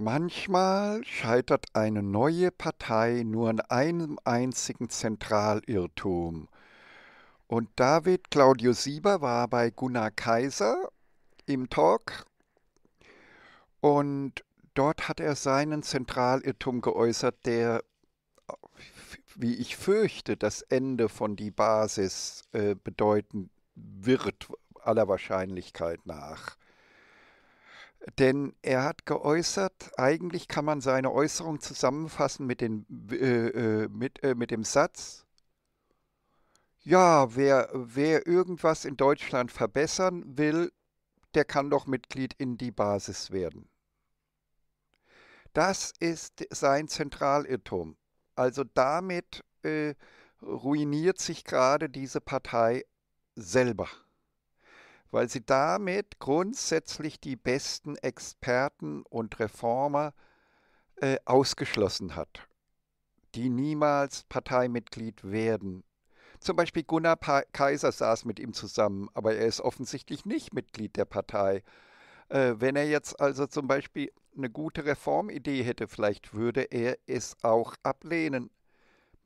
Manchmal scheitert eine neue Partei nur an einem einzigen Zentralirrtum. Und David Claudio Sieber war bei Gunnar Kaiser im Talk und dort hat er seinen Zentralirrtum geäußert, der, wie ich fürchte, das Ende von die Basis äh, bedeuten wird, aller Wahrscheinlichkeit nach. Denn er hat geäußert, eigentlich kann man seine Äußerung zusammenfassen mit, den, äh, äh, mit, äh, mit dem Satz, ja, wer, wer irgendwas in Deutschland verbessern will, der kann doch Mitglied in die Basis werden. Das ist sein Zentralirrtum. Also damit äh, ruiniert sich gerade diese Partei selber weil sie damit grundsätzlich die besten Experten und Reformer äh, ausgeschlossen hat, die niemals Parteimitglied werden. Zum Beispiel Gunnar pa Kaiser saß mit ihm zusammen, aber er ist offensichtlich nicht Mitglied der Partei. Äh, wenn er jetzt also zum Beispiel eine gute Reformidee hätte, vielleicht würde er es auch ablehnen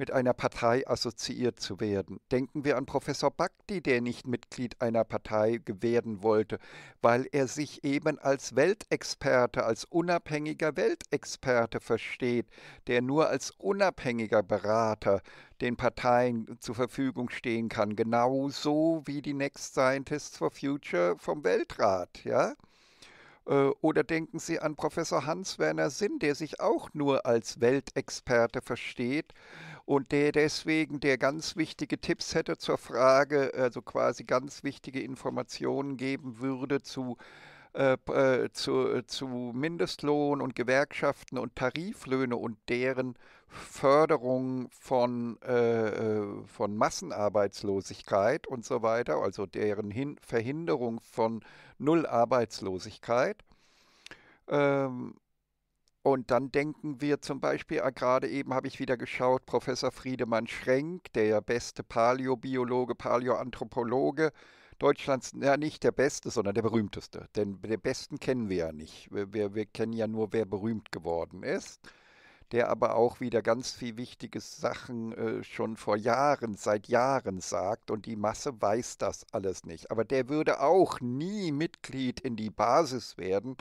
mit einer Partei assoziiert zu werden. Denken wir an Professor Bakti, der nicht Mitglied einer Partei werden wollte, weil er sich eben als Weltexperte, als unabhängiger Weltexperte versteht, der nur als unabhängiger Berater den Parteien zur Verfügung stehen kann, genauso wie die Next Scientists for Future vom Weltrat, ja? Äh, oder denken Sie an Professor Hans-Werner Sinn, der sich auch nur als Weltexperte versteht, und der deswegen, der ganz wichtige Tipps hätte zur Frage, also quasi ganz wichtige Informationen geben würde zu äh, äh zu, äh, zu, Mindestlohn und Gewerkschaften und Tariflöhne und deren Förderung von, äh, äh, von Massenarbeitslosigkeit und so weiter, also deren Hin Verhinderung von Nullarbeitslosigkeit. Ähm, und dann denken wir zum Beispiel, ah, gerade eben habe ich wieder geschaut, Professor Friedemann Schrenk, der beste Paläobiologe, Paläoanthropologe Deutschlands, ja nicht der beste, sondern der berühmteste. Denn den besten kennen wir ja nicht. Wir, wir, wir kennen ja nur, wer berühmt geworden ist der aber auch wieder ganz viel wichtiges Sachen äh, schon vor Jahren, seit Jahren sagt und die Masse weiß das alles nicht. Aber der würde auch nie Mitglied in die Basis werden.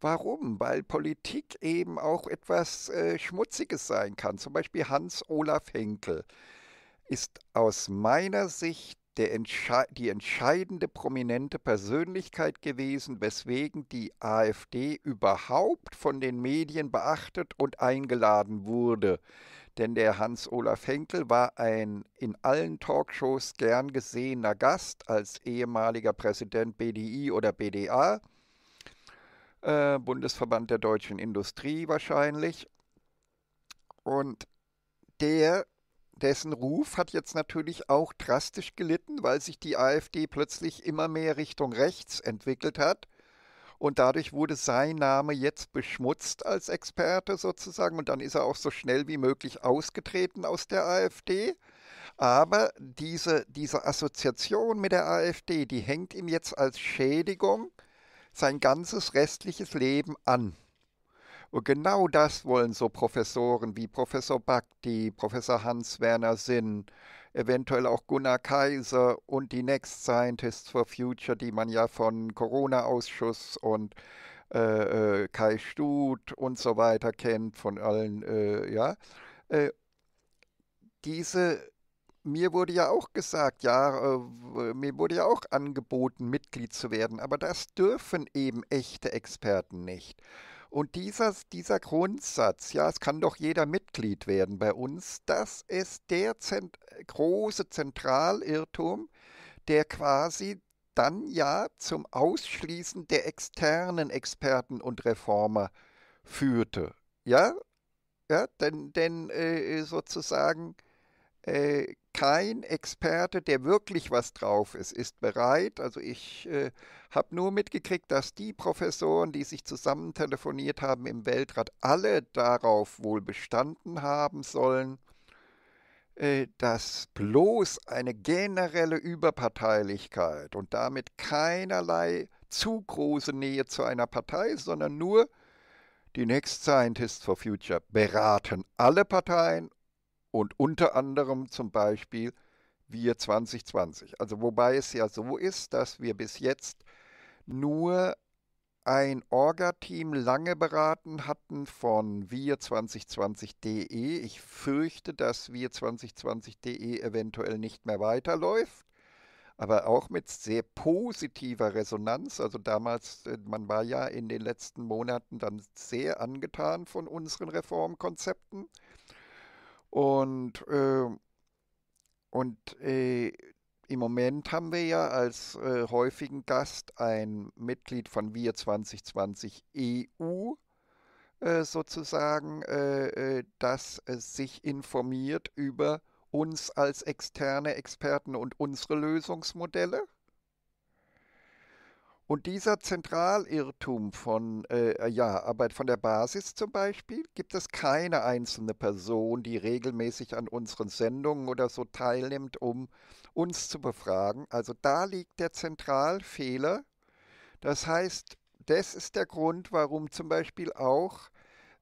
Warum? Weil Politik eben auch etwas äh, Schmutziges sein kann. Zum Beispiel Hans-Olaf Henkel ist aus meiner Sicht Entsche die entscheidende prominente Persönlichkeit gewesen, weswegen die AfD überhaupt von den Medien beachtet und eingeladen wurde. Denn der Hans-Olaf Henkel war ein in allen Talkshows gern gesehener Gast als ehemaliger Präsident BDI oder BDA, äh, Bundesverband der deutschen Industrie wahrscheinlich. Und der dessen Ruf hat jetzt natürlich auch drastisch gelitten, weil sich die AfD plötzlich immer mehr Richtung rechts entwickelt hat. Und dadurch wurde sein Name jetzt beschmutzt als Experte sozusagen. Und dann ist er auch so schnell wie möglich ausgetreten aus der AfD. Aber diese, diese Assoziation mit der AfD, die hängt ihm jetzt als Schädigung sein ganzes restliches Leben an. Und genau das wollen so Professoren wie Professor Bakti, Professor Hans-Werner Sinn, eventuell auch Gunnar Kaiser und die Next Scientists for Future, die man ja von Corona-Ausschuss und äh, äh, Kai Stut und so weiter kennt, von allen, äh, ja. Äh, diese mir wurde ja auch gesagt, ja, äh, mir wurde ja auch angeboten, Mitglied zu werden, aber das dürfen eben echte Experten nicht. Und dieser, dieser Grundsatz, ja, es kann doch jeder Mitglied werden bei uns, das ist der Zent große Zentralirrtum, der quasi dann ja zum Ausschließen der externen Experten und Reformer führte. Ja, ja denn, denn äh, äh sozusagen äh, kein Experte, der wirklich was drauf ist, ist bereit. Also ich äh, habe nur mitgekriegt, dass die Professoren, die sich zusammen telefoniert haben im Weltrat, alle darauf wohl bestanden haben sollen, äh, dass bloß eine generelle Überparteilichkeit und damit keinerlei zu große Nähe zu einer Partei, sondern nur die Next Scientists for Future beraten alle Parteien und unter anderem zum Beispiel wir 2020. Also wobei es ja so ist, dass wir bis jetzt nur ein Orga-Team lange beraten hatten von wir2020.de. Ich fürchte, dass wir2020.de eventuell nicht mehr weiterläuft, aber auch mit sehr positiver Resonanz. Also damals, äh, man war ja in den letzten Monaten dann sehr angetan von unseren Reformkonzepten. Und, äh, und äh, im Moment haben wir ja als äh, häufigen Gast ein Mitglied von Wir 2020 EU äh, sozusagen, äh, äh, das sich informiert über uns als externe Experten und unsere Lösungsmodelle und dieser Zentralirrtum von, äh, ja, aber von der Basis zum Beispiel, gibt es keine einzelne Person, die regelmäßig an unseren Sendungen oder so teilnimmt, um uns zu befragen. Also da liegt der Zentralfehler. Das heißt, das ist der Grund, warum zum Beispiel auch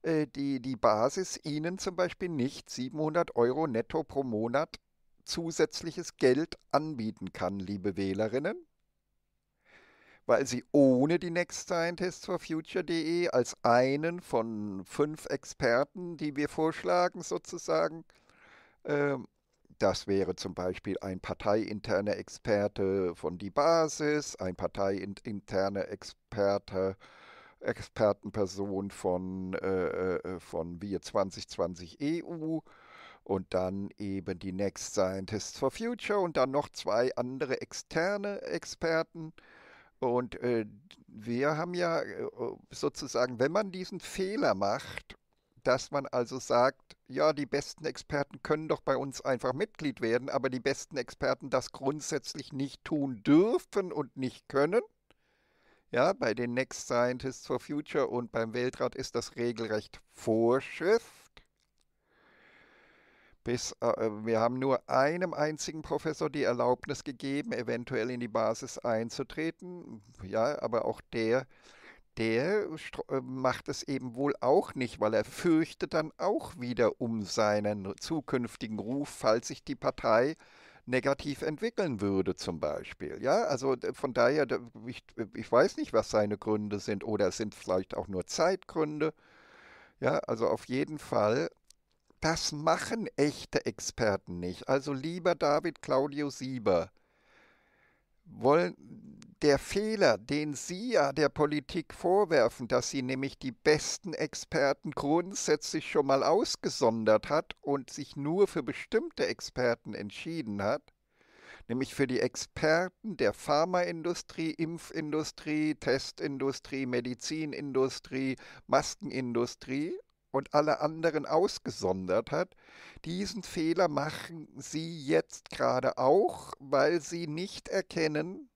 äh, die, die Basis Ihnen zum Beispiel nicht 700 Euro netto pro Monat zusätzliches Geld anbieten kann, liebe Wählerinnen weil sie ohne die Next Scientist for Future.de als einen von fünf Experten, die wir vorschlagen, sozusagen, ähm, das wäre zum Beispiel ein parteiinterner Experte von die Basis, ein parteiinterner Experte, Expertenperson von, äh, äh von Wir 2020 EU und dann eben die Next Scientists for Future und dann noch zwei andere externe Experten und äh, wir haben ja äh, sozusagen, wenn man diesen Fehler macht, dass man also sagt, ja, die besten Experten können doch bei uns einfach Mitglied werden, aber die besten Experten das grundsätzlich nicht tun dürfen und nicht können. Ja, bei den Next Scientists for Future und beim Weltrat ist das regelrecht Vorschrift. Bis, äh, äh, wir haben nur einem einzigen Professor die Erlaubnis gegeben, eventuell in die Basis einzutreten. Ja, aber auch der, der äh, macht es eben wohl auch nicht, weil er fürchtet dann auch wieder um seinen zukünftigen Ruf, falls sich die Partei negativ entwickeln würde, zum Beispiel. Ja, also von daher, ich, ich weiß nicht, was seine Gründe sind oder es sind vielleicht auch nur Zeitgründe. Ja, also auf jeden Fall das machen echte Experten nicht. Also lieber David Claudio Sieber, wollen der Fehler, den Sie ja der Politik vorwerfen, dass sie nämlich die besten Experten grundsätzlich schon mal ausgesondert hat und sich nur für bestimmte Experten entschieden hat, nämlich für die Experten der Pharmaindustrie, Impfindustrie, Testindustrie, Medizinindustrie, Maskenindustrie und alle anderen ausgesondert hat. Diesen Fehler machen sie jetzt gerade auch, weil sie nicht erkennen,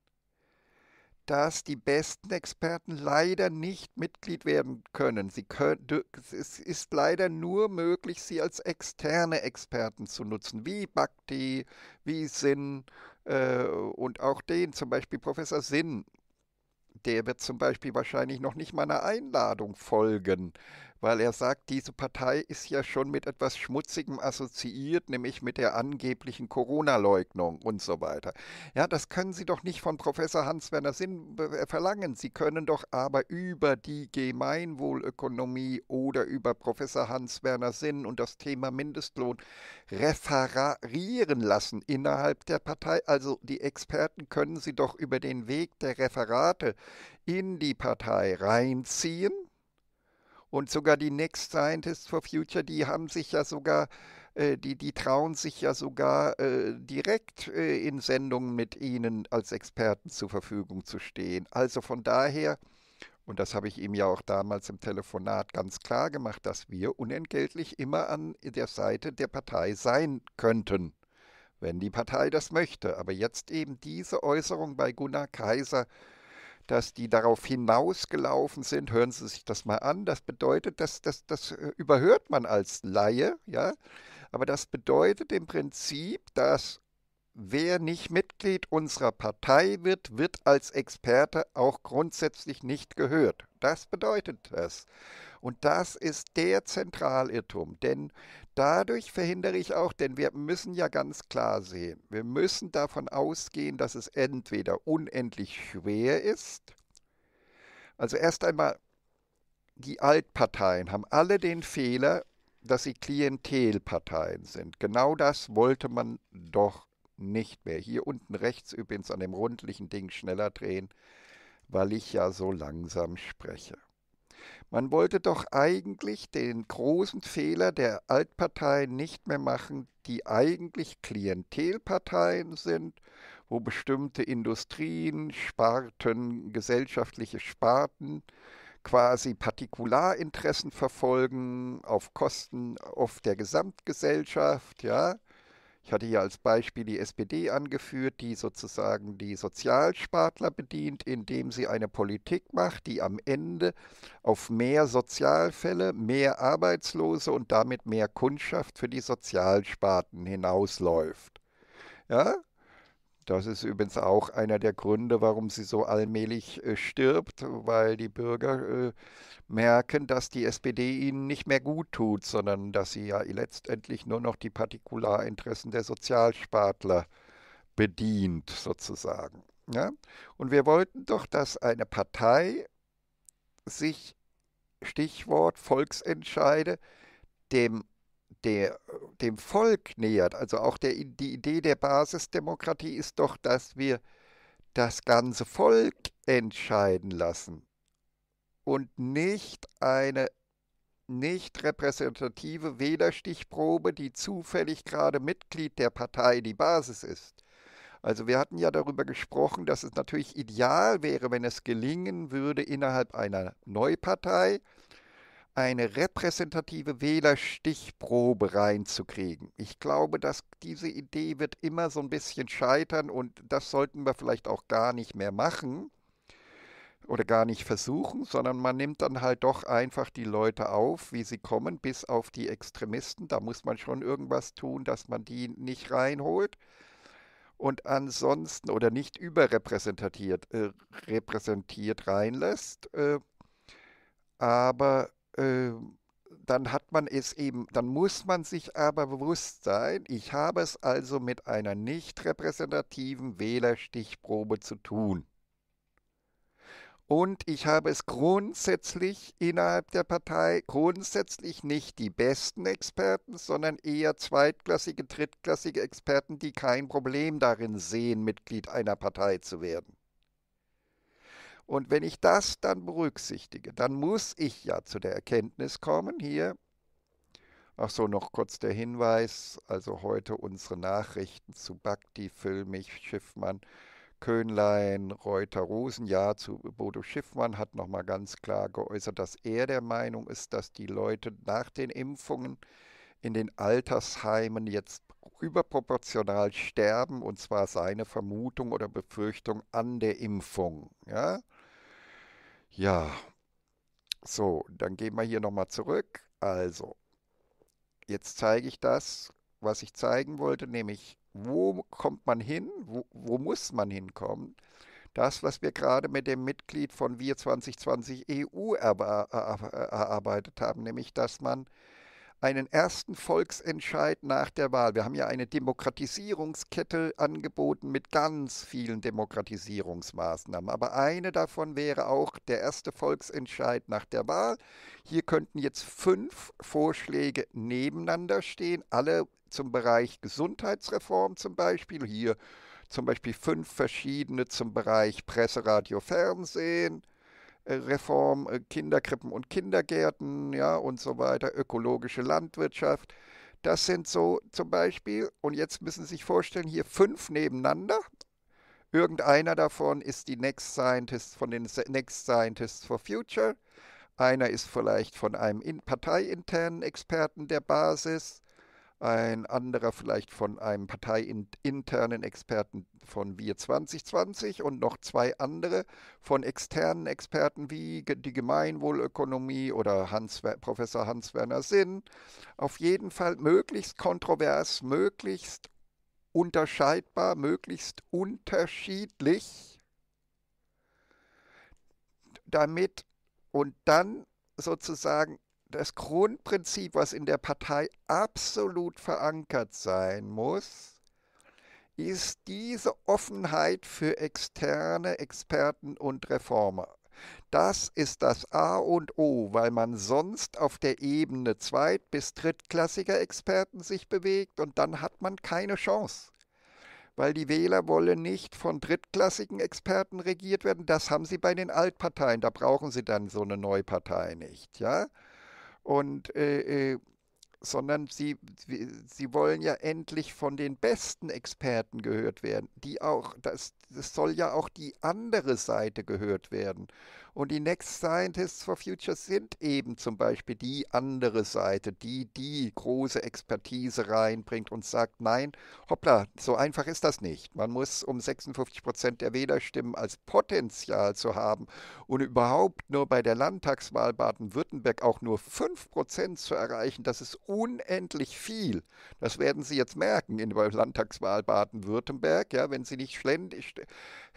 dass die besten Experten leider nicht Mitglied werden können. Sie können. Es ist leider nur möglich, sie als externe Experten zu nutzen, wie Bhakti, wie Sinn äh, und auch den, zum Beispiel Professor Sinn. Der wird zum Beispiel wahrscheinlich noch nicht meiner Einladung folgen, weil er sagt, diese Partei ist ja schon mit etwas Schmutzigem assoziiert, nämlich mit der angeblichen Corona-Leugnung und so weiter. Ja, das können Sie doch nicht von Professor Hans-Werner Sinn äh, verlangen. Sie können doch aber über die Gemeinwohlökonomie oder über Professor Hans-Werner Sinn und das Thema Mindestlohn referieren lassen innerhalb der Partei. Also die Experten können Sie doch über den Weg der Referate in die Partei reinziehen und sogar die Next Scientists for Future, die haben sich ja sogar, äh, die, die trauen sich ja sogar äh, direkt äh, in Sendungen mit ihnen als Experten zur Verfügung zu stehen. Also von daher, und das habe ich ihm ja auch damals im Telefonat ganz klar gemacht, dass wir unentgeltlich immer an der Seite der Partei sein könnten, wenn die Partei das möchte. Aber jetzt eben diese Äußerung bei Gunnar Kaiser, äh, dass die darauf hinausgelaufen sind. Hören Sie sich das mal an. Das bedeutet, dass das, das äh, überhört man als Laie, ja. Aber das bedeutet im Prinzip, dass wer nicht Mitglied unserer Partei wird, wird als Experte auch grundsätzlich nicht gehört. Das bedeutet das. Und das ist der Zentralirrtum, denn dadurch verhindere ich auch, denn wir müssen ja ganz klar sehen, wir müssen davon ausgehen, dass es entweder unendlich schwer ist, also erst einmal, die Altparteien haben alle den Fehler, dass sie Klientelparteien sind. Genau das wollte man doch nicht mehr. Hier unten rechts übrigens an dem rundlichen Ding schneller drehen, weil ich ja so langsam spreche. Man wollte doch eigentlich den großen Fehler der Altparteien nicht mehr machen, die eigentlich Klientelparteien sind, wo bestimmte Industrien, Sparten, gesellschaftliche Sparten quasi Partikularinteressen verfolgen auf Kosten oft der Gesamtgesellschaft, ja. Ich hatte hier als Beispiel die SPD angeführt, die sozusagen die Sozialspartler bedient, indem sie eine Politik macht, die am Ende auf mehr Sozialfälle, mehr Arbeitslose und damit mehr Kundschaft für die Sozialsparten hinausläuft. Ja, das ist übrigens auch einer der Gründe, warum sie so allmählich äh, stirbt, weil die Bürger äh, merken, dass die SPD ihnen nicht mehr gut tut, sondern dass sie ja letztendlich nur noch die Partikularinteressen der Sozialspartler bedient, sozusagen. Ja? Und wir wollten doch, dass eine Partei sich, Stichwort Volksentscheide, dem der, äh, dem Volk nähert, also auch der, die Idee der Basisdemokratie ist doch, dass wir das ganze Volk entscheiden lassen und nicht eine nicht repräsentative Wählerstichprobe, die zufällig gerade Mitglied der Partei die Basis ist. Also wir hatten ja darüber gesprochen, dass es natürlich ideal wäre, wenn es gelingen würde, innerhalb einer Neupartei eine repräsentative Wählerstichprobe reinzukriegen. Ich glaube, dass diese Idee wird immer so ein bisschen scheitern und das sollten wir vielleicht auch gar nicht mehr machen oder gar nicht versuchen, sondern man nimmt dann halt doch einfach die Leute auf, wie sie kommen, bis auf die Extremisten. Da muss man schon irgendwas tun, dass man die nicht reinholt. Und ansonsten oder nicht überrepräsentiert äh, repräsentiert reinlässt. Äh, aber äh, dann hat man es eben, dann muss man sich aber bewusst sein, ich habe es also mit einer nicht repräsentativen Wählerstichprobe zu tun. Und ich habe es grundsätzlich innerhalb der Partei, grundsätzlich nicht die besten Experten, sondern eher zweitklassige, drittklassige Experten, die kein Problem darin sehen, Mitglied einer Partei zu werden. Und wenn ich das dann berücksichtige, dann muss ich ja zu der Erkenntnis kommen, hier, ach so, noch kurz der Hinweis, also heute unsere Nachrichten zu Bhakti, Füllmich, Schiffmann, Köhnlein, Reuter, Rosen, ja, zu Bodo Schiffmann hat nochmal ganz klar geäußert, dass er der Meinung ist, dass die Leute nach den Impfungen in den Altersheimen jetzt überproportional sterben, und zwar seine Vermutung oder Befürchtung an der Impfung. Ja? Ja, so, dann gehen wir hier nochmal zurück. Also, jetzt zeige ich das, was ich zeigen wollte, nämlich wo kommt man hin, wo, wo muss man hinkommen. Das, was wir gerade mit dem Mitglied von Wir 2020 EU äh, äh, erarbeitet haben, nämlich dass man einen ersten Volksentscheid nach der Wahl. Wir haben ja eine Demokratisierungskette angeboten mit ganz vielen Demokratisierungsmaßnahmen. Aber eine davon wäre auch der erste Volksentscheid nach der Wahl. Hier könnten jetzt fünf Vorschläge nebeneinander stehen, alle zum Bereich Gesundheitsreform zum Beispiel. Hier zum Beispiel fünf verschiedene zum Bereich Presse, Radio, Fernsehen. Äh, Reform, äh, Kinderkrippen und Kindergärten, ja, und so weiter, ökologische Landwirtschaft. Das sind so zum Beispiel, und jetzt müssen Sie sich vorstellen, hier fünf nebeneinander. Irgendeiner davon ist die Next Scientist von den Next Scientists for Future. Einer ist vielleicht von einem parteiinternen Experten der Basis ein anderer vielleicht von einem parteiinternen Experten von Wir 2020 und noch zwei andere von externen Experten wie die Gemeinwohlökonomie oder Hans, Professor Hans-Werner Sinn. Auf jeden Fall möglichst kontrovers, möglichst unterscheidbar, möglichst unterschiedlich, damit und dann sozusagen das Grundprinzip, was in der Partei absolut verankert sein muss, ist diese Offenheit für externe Experten und Reformer. Das ist das A und O, weil man sonst auf der Ebene Zweit- bis Drittklassiger Experten sich bewegt und dann hat man keine Chance. Weil die Wähler wollen nicht von drittklassigen Experten regiert werden, das haben sie bei den Altparteien, da brauchen sie dann so eine Neupartei nicht, ja? Und äh, äh sondern sie, sie wollen ja endlich von den besten Experten gehört werden, die auch, das, das soll ja auch die andere Seite gehört werden. Und die Next Scientists for Future sind eben zum Beispiel die andere Seite, die die große Expertise reinbringt und sagt, nein, hoppla, so einfach ist das nicht. Man muss, um 56 Prozent der Wählerstimmen als Potenzial zu haben und überhaupt nur bei der Landtagswahl Baden-Württemberg auch nur 5 Prozent zu erreichen, das ist unendlich viel. Das werden Sie jetzt merken in der Landtagswahl Baden-Württemberg, ja, wenn Sie nicht ständig,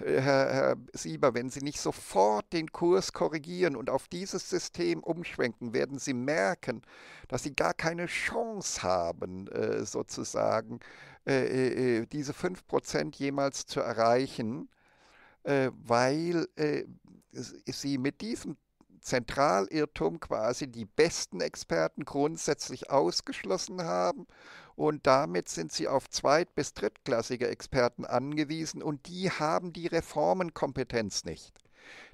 äh, Herr, Herr Sieber, wenn Sie nicht sofort den Kurs Kurs korrigieren und auf dieses System umschwenken, werden sie merken, dass sie gar keine Chance haben, äh, sozusagen äh, äh, diese 5% jemals zu erreichen, weil sie mit diesem Zentralirrtum quasi die besten Experten grundsätzlich ausgeschlossen haben und damit sind sie auf zweit- bis drittklassige Experten angewiesen und die haben die Reformenkompetenz nicht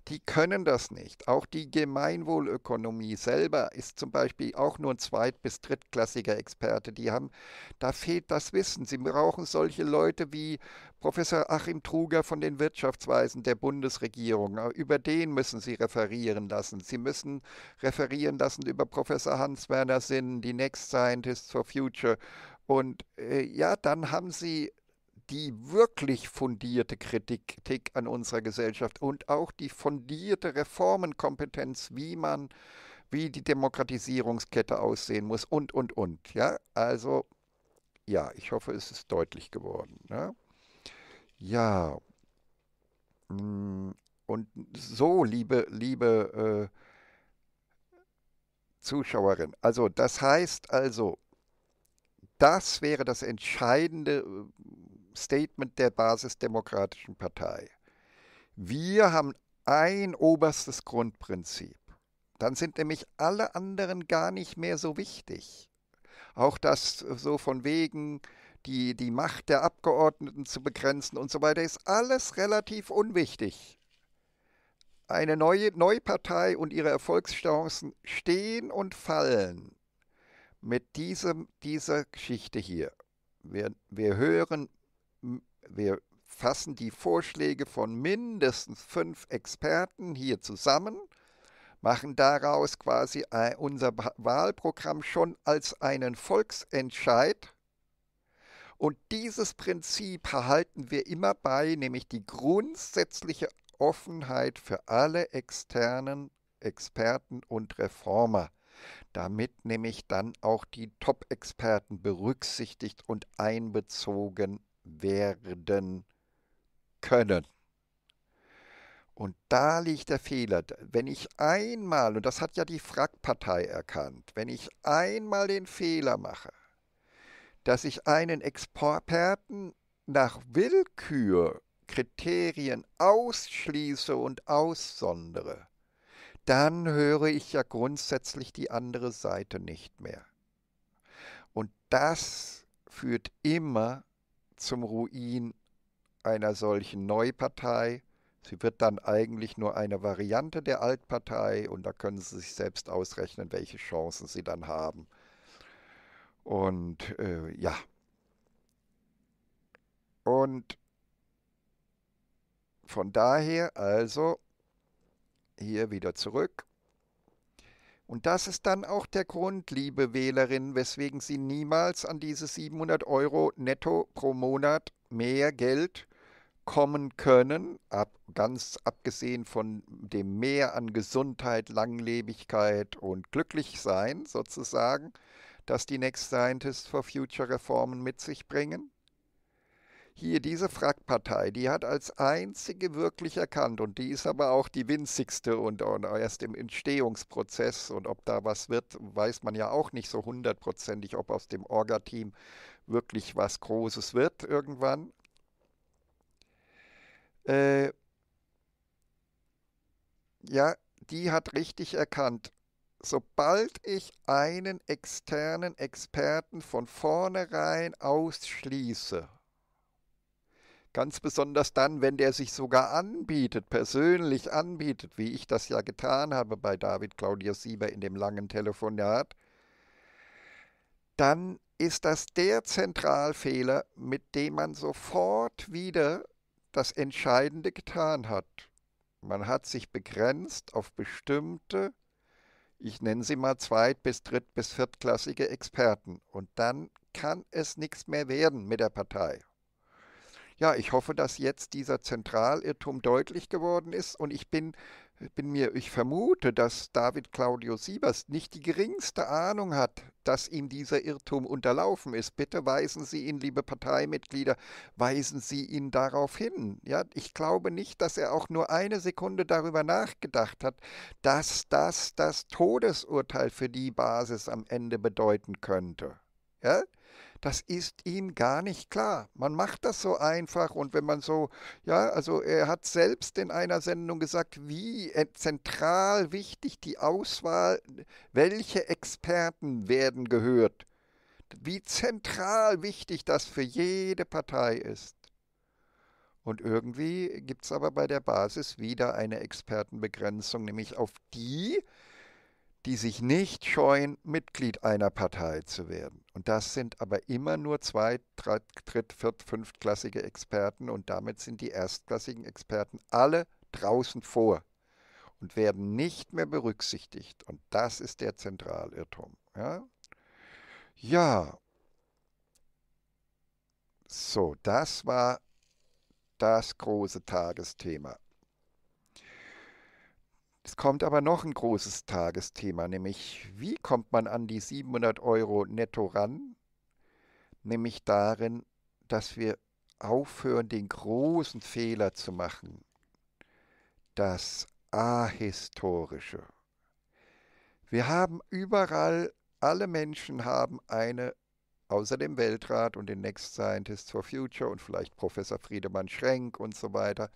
die können das nicht. Auch die Gemeinwohlökonomie selber ist zum Beispiel auch nur ein zweit- bis drittklassiger Experte. Die haben, da fehlt das Wissen. Sie brauchen solche Leute wie Professor Achim Truger von den Wirtschaftsweisen der Bundesregierung. Äh, über den müssen Sie referieren lassen. Sie müssen referieren lassen über Professor Hans-Werner Sinn, die Next Scientists for Future. Und äh, ja, dann haben Sie die wirklich fundierte Kritik an unserer Gesellschaft und auch die fundierte Reformenkompetenz, wie man, wie die Demokratisierungskette aussehen muss und, und, und. Ja, also, ja, ich hoffe, es ist deutlich geworden. Ne? Ja, hm, und so, liebe, liebe äh, Zuschauerin, also das heißt also, das wäre das entscheidende äh, Statement der Basisdemokratischen Partei. Wir haben ein oberstes Grundprinzip. Dann sind nämlich alle anderen gar nicht mehr so wichtig. Auch das so von wegen die, die Macht der Abgeordneten zu begrenzen und so weiter ist alles relativ unwichtig. Eine neue Neupartei und ihre Erfolgschancen stehen und fallen mit diesem, dieser Geschichte hier. Wir, wir hören wir fassen die Vorschläge von mindestens fünf Experten hier zusammen, machen daraus quasi unser Wahlprogramm schon als einen Volksentscheid. Und dieses Prinzip erhalten wir immer bei, nämlich die grundsätzliche Offenheit für alle externen Experten und Reformer, damit nämlich dann auch die Top-Experten berücksichtigt und einbezogen werden können. Und da liegt der Fehler. Wenn ich einmal, und das hat ja die Frackpartei erkannt, wenn ich einmal den Fehler mache, dass ich einen Experten nach Willkür Kriterien ausschließe und aussondere, dann höre ich ja grundsätzlich die andere Seite nicht mehr. Und das führt immer zum Ruin einer solchen Neupartei. Sie wird dann eigentlich nur eine Variante der Altpartei und da können Sie sich selbst ausrechnen, welche Chancen Sie dann haben. Und äh, ja. Und von daher also hier wieder zurück. Und das ist dann auch der Grund, liebe Wählerinnen, weswegen Sie niemals an diese 700 Euro netto pro Monat mehr Geld kommen können, ab, ganz abgesehen von dem Mehr an Gesundheit, Langlebigkeit und Glücklichsein sozusagen, das die Next Scientist for Future Reformen mit sich bringen hier diese Frackpartei, die hat als einzige wirklich erkannt und die ist aber auch die winzigste und, und erst im Entstehungsprozess und ob da was wird, weiß man ja auch nicht so hundertprozentig, ob aus dem Orga-Team wirklich was Großes wird irgendwann. Äh, ja, die hat richtig erkannt, sobald ich einen externen Experten von vornherein ausschließe Ganz besonders dann, wenn der sich sogar anbietet, persönlich anbietet, wie ich das ja getan habe bei David Claudius Sieber in dem langen Telefonat, dann ist das der Zentralfehler, mit dem man sofort wieder das Entscheidende getan hat. Man hat sich begrenzt auf bestimmte, ich nenne sie mal zweit- bis dritt- bis viertklassige Experten. Und dann kann es nichts mehr werden mit der Partei ja, ich hoffe, dass jetzt dieser Zentralirrtum deutlich geworden ist und ich bin, bin mir, ich vermute, dass David Claudio Siebers nicht die geringste Ahnung hat, dass ihm dieser Irrtum unterlaufen ist. Bitte weisen Sie ihn, liebe Parteimitglieder, weisen Sie ihn darauf hin. Ja, ich glaube nicht, dass er auch nur eine Sekunde darüber nachgedacht hat, dass das das Todesurteil für die Basis am Ende bedeuten könnte. Ja? das ist ihm gar nicht klar. Man macht das so einfach und wenn man so, ja, also er hat selbst in einer Sendung gesagt, wie e, zentral wichtig die Auswahl, welche Experten werden gehört, wie zentral wichtig das für jede Partei ist. Und irgendwie gibt es aber bei der Basis wieder eine Expertenbegrenzung, nämlich auf die, die sich nicht scheuen, Mitglied einer Partei zu werden. Und das sind aber immer nur zwei, drei, dritt, viert, fünftklassige Experten und damit sind die erstklassigen Experten alle draußen vor und werden nicht mehr berücksichtigt. Und das ist der Zentralirrtum. Ja, ja. so, das war das große Tagesthema. Es kommt aber noch ein großes Tagesthema, nämlich wie kommt man an die 700 Euro netto ran? Nämlich darin, dass wir aufhören, den großen Fehler zu machen. Das Ahistorische. Wir haben überall, alle Menschen haben eine, außer dem Weltrat und den Next Scientists for Future und vielleicht Professor Friedemann Schrenk und so weiter,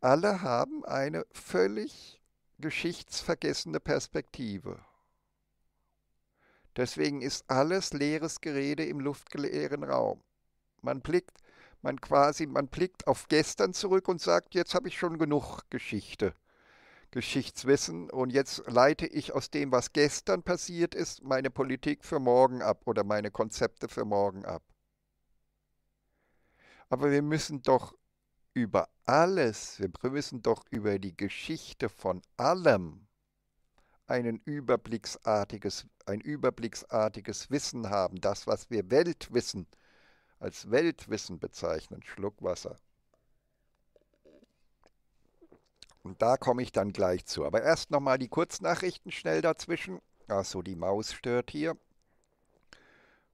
alle haben eine völlig geschichtsvergessene Perspektive. Deswegen ist alles leeres Gerede im luftleeren Raum. Man blickt, man quasi, man blickt auf gestern zurück und sagt, jetzt habe ich schon genug Geschichte, Geschichtswissen und jetzt leite ich aus dem, was gestern passiert ist, meine Politik für morgen ab oder meine Konzepte für morgen ab. Aber wir müssen doch über alles, wir müssen doch über die Geschichte von allem einen überblicksartiges, ein überblicksartiges Wissen haben, das, was wir Weltwissen als Weltwissen bezeichnen, Schluck Wasser. Und da komme ich dann gleich zu. Aber erst nochmal die Kurznachrichten schnell dazwischen. Achso, die Maus stört hier.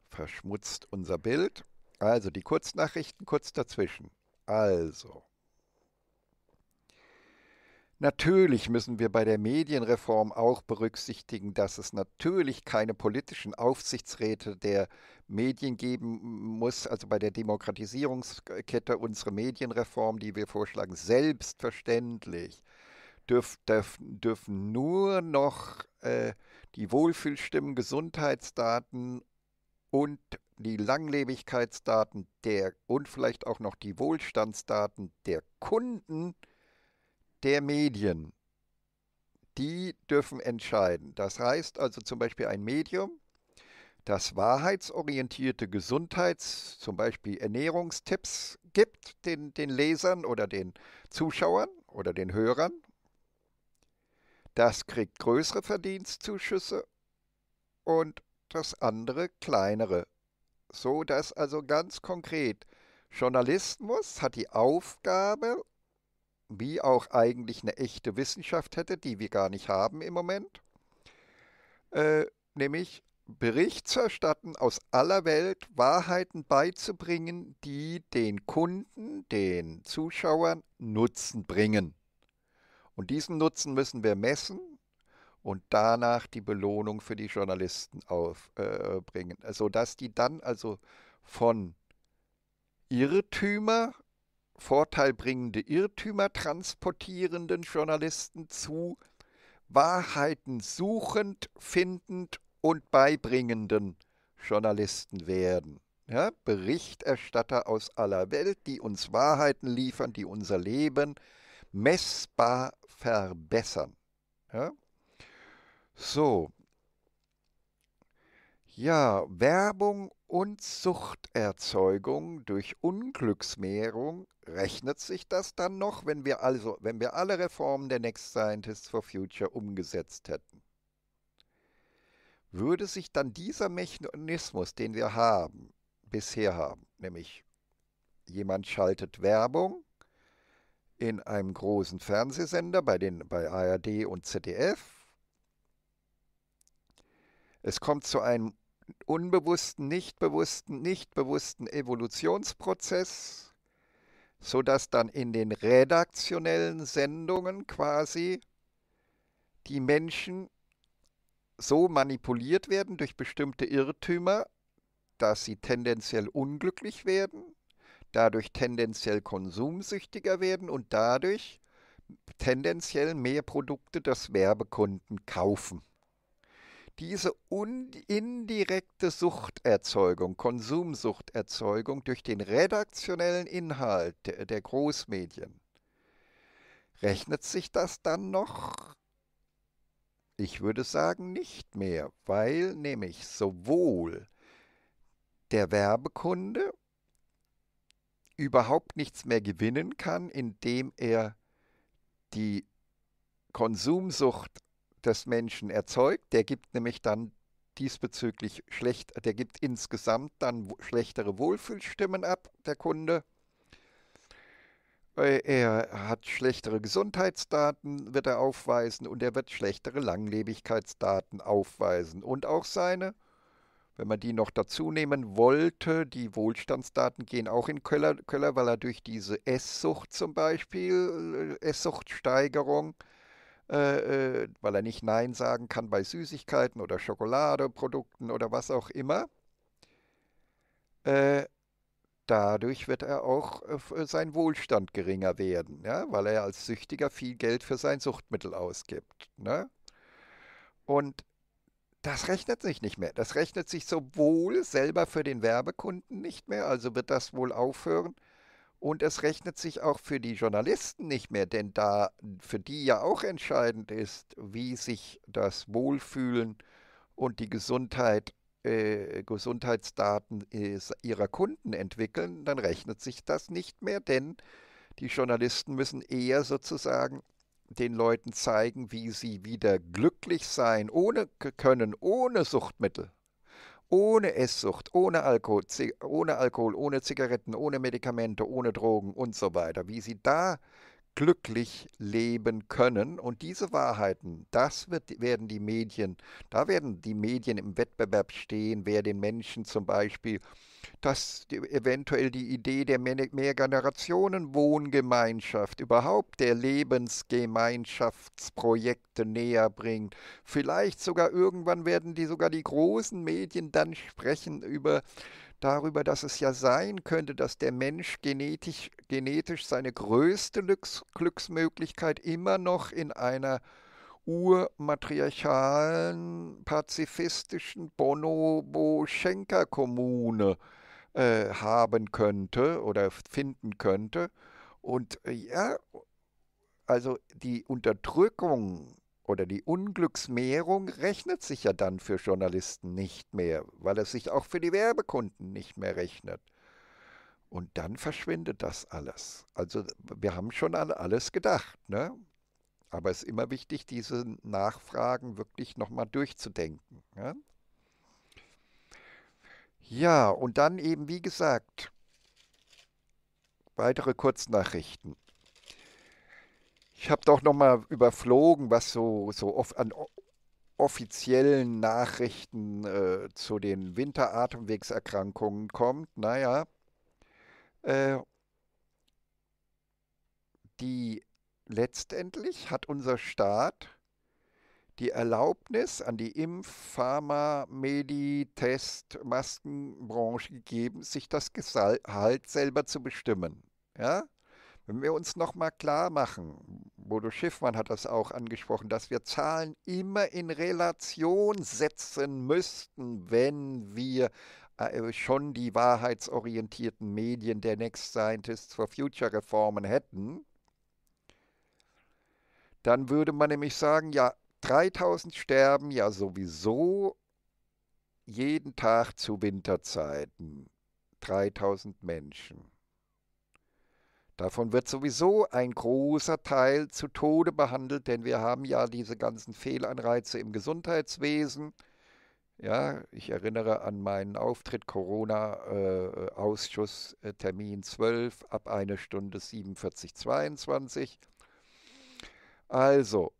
Verschmutzt unser Bild. Also die Kurznachrichten kurz dazwischen. Also. Natürlich müssen wir bei der Medienreform auch berücksichtigen, dass es natürlich keine politischen Aufsichtsräte der Medien geben muss, also bei der Demokratisierungskette unsere Medienreform, die wir vorschlagen, selbstverständlich dürf, dürf, dürfen nur noch äh, die Wohlfühlstimmen, Gesundheitsdaten und die Langlebigkeitsdaten der und vielleicht auch noch die Wohlstandsdaten der Kunden der Medien, die dürfen entscheiden. Das heißt also zum Beispiel ein Medium, das wahrheitsorientierte Gesundheits-, zum Beispiel Ernährungstipps gibt den, den Lesern oder den Zuschauern oder den Hörern. Das kriegt größere Verdienstzuschüsse und das andere kleinere so dass also ganz konkret Journalismus hat die Aufgabe, wie auch eigentlich eine echte Wissenschaft hätte, die wir gar nicht haben im Moment, äh, nämlich Bericht zu erstatten aus aller Welt, Wahrheiten beizubringen, die den Kunden, den Zuschauern Nutzen bringen. Und diesen Nutzen müssen wir messen, und danach die Belohnung für die Journalisten aufbringen, äh, sodass also, die dann also von Irrtümer, vorteilbringende Irrtümer transportierenden Journalisten zu Wahrheiten suchend, findend und beibringenden Journalisten werden. Ja, Berichterstatter aus aller Welt, die uns Wahrheiten liefern, die unser Leben messbar verbessern. Ja, so. Ja, Werbung und Suchterzeugung durch Unglücksmehrung, rechnet sich das dann noch, wenn wir also, wenn wir alle Reformen der Next Scientists for Future umgesetzt hätten? Würde sich dann dieser Mechanismus, den wir haben, bisher haben, nämlich jemand schaltet Werbung in einem großen Fernsehsender bei den bei ARD und ZDF es kommt zu einem unbewussten, nicht bewussten, nicht bewussten Evolutionsprozess, sodass dann in den redaktionellen Sendungen quasi die Menschen so manipuliert werden durch bestimmte Irrtümer, dass sie tendenziell unglücklich werden, dadurch tendenziell konsumsüchtiger werden und dadurch tendenziell mehr Produkte des Werbekunden kaufen diese indirekte Suchterzeugung, Konsumsuchterzeugung durch den redaktionellen Inhalt der Großmedien. Rechnet sich das dann noch? Ich würde sagen nicht mehr, weil nämlich sowohl der Werbekunde überhaupt nichts mehr gewinnen kann, indem er die Konsumsucht des Menschen erzeugt. Der gibt nämlich dann diesbezüglich schlecht, der gibt insgesamt dann schlechtere Wohlfühlstimmen ab, der Kunde. Äh, er hat schlechtere Gesundheitsdaten, wird er aufweisen, und er wird schlechtere Langlebigkeitsdaten aufweisen. Und auch seine, wenn man die noch dazu nehmen wollte, die Wohlstandsdaten gehen auch in Köller, Köller weil er durch diese Esssucht zum Beispiel, Esssuchtsteigerung, äh, äh, äh, weil er nicht Nein sagen kann bei Süßigkeiten oder Schokoladeprodukten oder was auch immer. Äh, dadurch wird er auch äh, äh, sein Wohlstand geringer werden, ja? weil er als Süchtiger viel Geld für sein Suchtmittel ausgibt. Ne? Und das rechnet sich nicht mehr. Das rechnet sich sowohl selber für den Werbekunden nicht mehr, also wird das wohl aufhören, und es rechnet sich auch für die Journalisten nicht mehr, denn da für die ja auch entscheidend ist, wie sich das Wohlfühlen und die Gesundheit, äh, Gesundheitsdaten äh, ihrer Kunden entwickeln, dann rechnet sich das nicht mehr, denn die Journalisten müssen eher sozusagen den Leuten zeigen, wie sie wieder glücklich sein ohne können, ohne Suchtmittel ohne Esssucht, ohne Alkohol, ohne Alkohol, ohne Zigaretten, ohne Medikamente, ohne Drogen und so weiter, wie sie da glücklich leben können. Und diese Wahrheiten, das wird, werden die Medien, da werden die Medien im Wettbewerb stehen, wer den Menschen zum Beispiel dass eventuell die Idee der Mehrgenerationen-Wohngemeinschaft, überhaupt der Lebensgemeinschaftsprojekte näher bringt. Vielleicht sogar irgendwann werden die sogar die großen Medien dann sprechen über darüber, dass es ja sein könnte, dass der Mensch genetisch, genetisch seine größte Glücks Glücksmöglichkeit immer noch in einer urmatriarchalen, pazifistischen Bonobo-Schenker-Kommune äh, äh, haben könnte oder finden könnte. Und äh, ja, also die Unterdrückung oder die Unglücksmehrung rechnet sich ja dann für Journalisten nicht mehr, weil es sich auch für die Werbekunden nicht mehr rechnet. Und dann verschwindet das alles. Also wir haben schon an alles gedacht, ne? Aber es ist immer wichtig, diese Nachfragen wirklich nochmal durchzudenken. Ja? Ne? Ja, und dann eben, wie gesagt, weitere Kurznachrichten. Ich habe doch nochmal überflogen, was so, so oft an offiziellen Nachrichten äh, zu den Winteratemwegserkrankungen kommt. Naja, äh, die letztendlich hat unser Staat die Erlaubnis an die Impf-, Pharma-, Medi-, Test-, Maskenbranche gegeben, sich das Gehalt selber zu bestimmen. Ja? Wenn wir uns nochmal klar machen, Bodo Schiffmann hat das auch angesprochen, dass wir Zahlen immer in Relation setzen müssten, wenn wir äh, schon die wahrheitsorientierten Medien der Next Scientists for Future Reformen hätten, dann würde man nämlich sagen, ja, 3000 sterben ja sowieso jeden Tag zu Winterzeiten 3000 Menschen. Davon wird sowieso ein großer Teil zu Tode behandelt, denn wir haben ja diese ganzen Fehlanreize im Gesundheitswesen. Ja, ich erinnere an meinen Auftritt Corona-Ausschuss äh, äh, Termin 12 ab 1 Stunde 47:22. Also,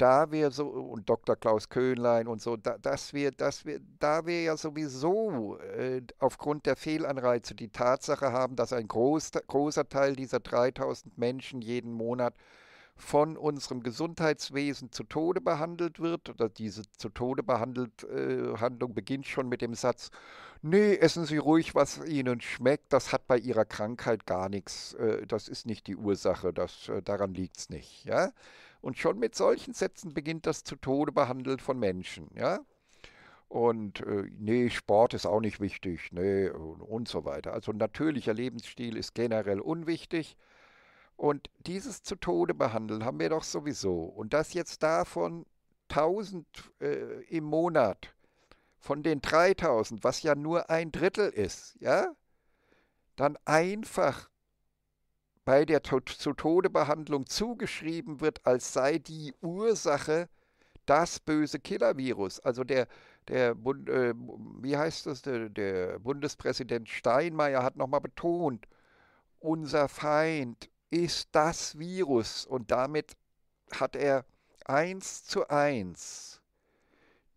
da wir so, und Dr. Klaus Köhnlein und so, da, dass wir, dass wir, da wir ja sowieso äh, aufgrund der Fehlanreize die Tatsache haben, dass ein groß, großer Teil dieser 3000 Menschen jeden Monat von unserem Gesundheitswesen zu Tode behandelt wird, oder diese zu Tode behandelt äh, Handlung beginnt schon mit dem Satz, nee, essen Sie ruhig, was Ihnen schmeckt, das hat bei Ihrer Krankheit gar nichts, äh, das ist nicht die Ursache, das, äh, daran liegt es nicht. Ja? Und schon mit solchen Sätzen beginnt das zu Tode behandeln von Menschen, ja. Und äh, nee, Sport ist auch nicht wichtig, nee, und, und so weiter. Also natürlicher Lebensstil ist generell unwichtig. Und dieses zu Tode behandeln haben wir doch sowieso. Und das jetzt davon 1000 äh, im Monat, von den 3000, was ja nur ein Drittel ist, ja, dann einfach bei der zu Tode Behandlung zugeschrieben wird, als sei die Ursache das böse Killer-Virus. Also der, der Bund, äh, wie heißt das, der, der Bundespräsident Steinmeier hat nochmal betont, unser Feind ist das Virus und damit hat er eins zu eins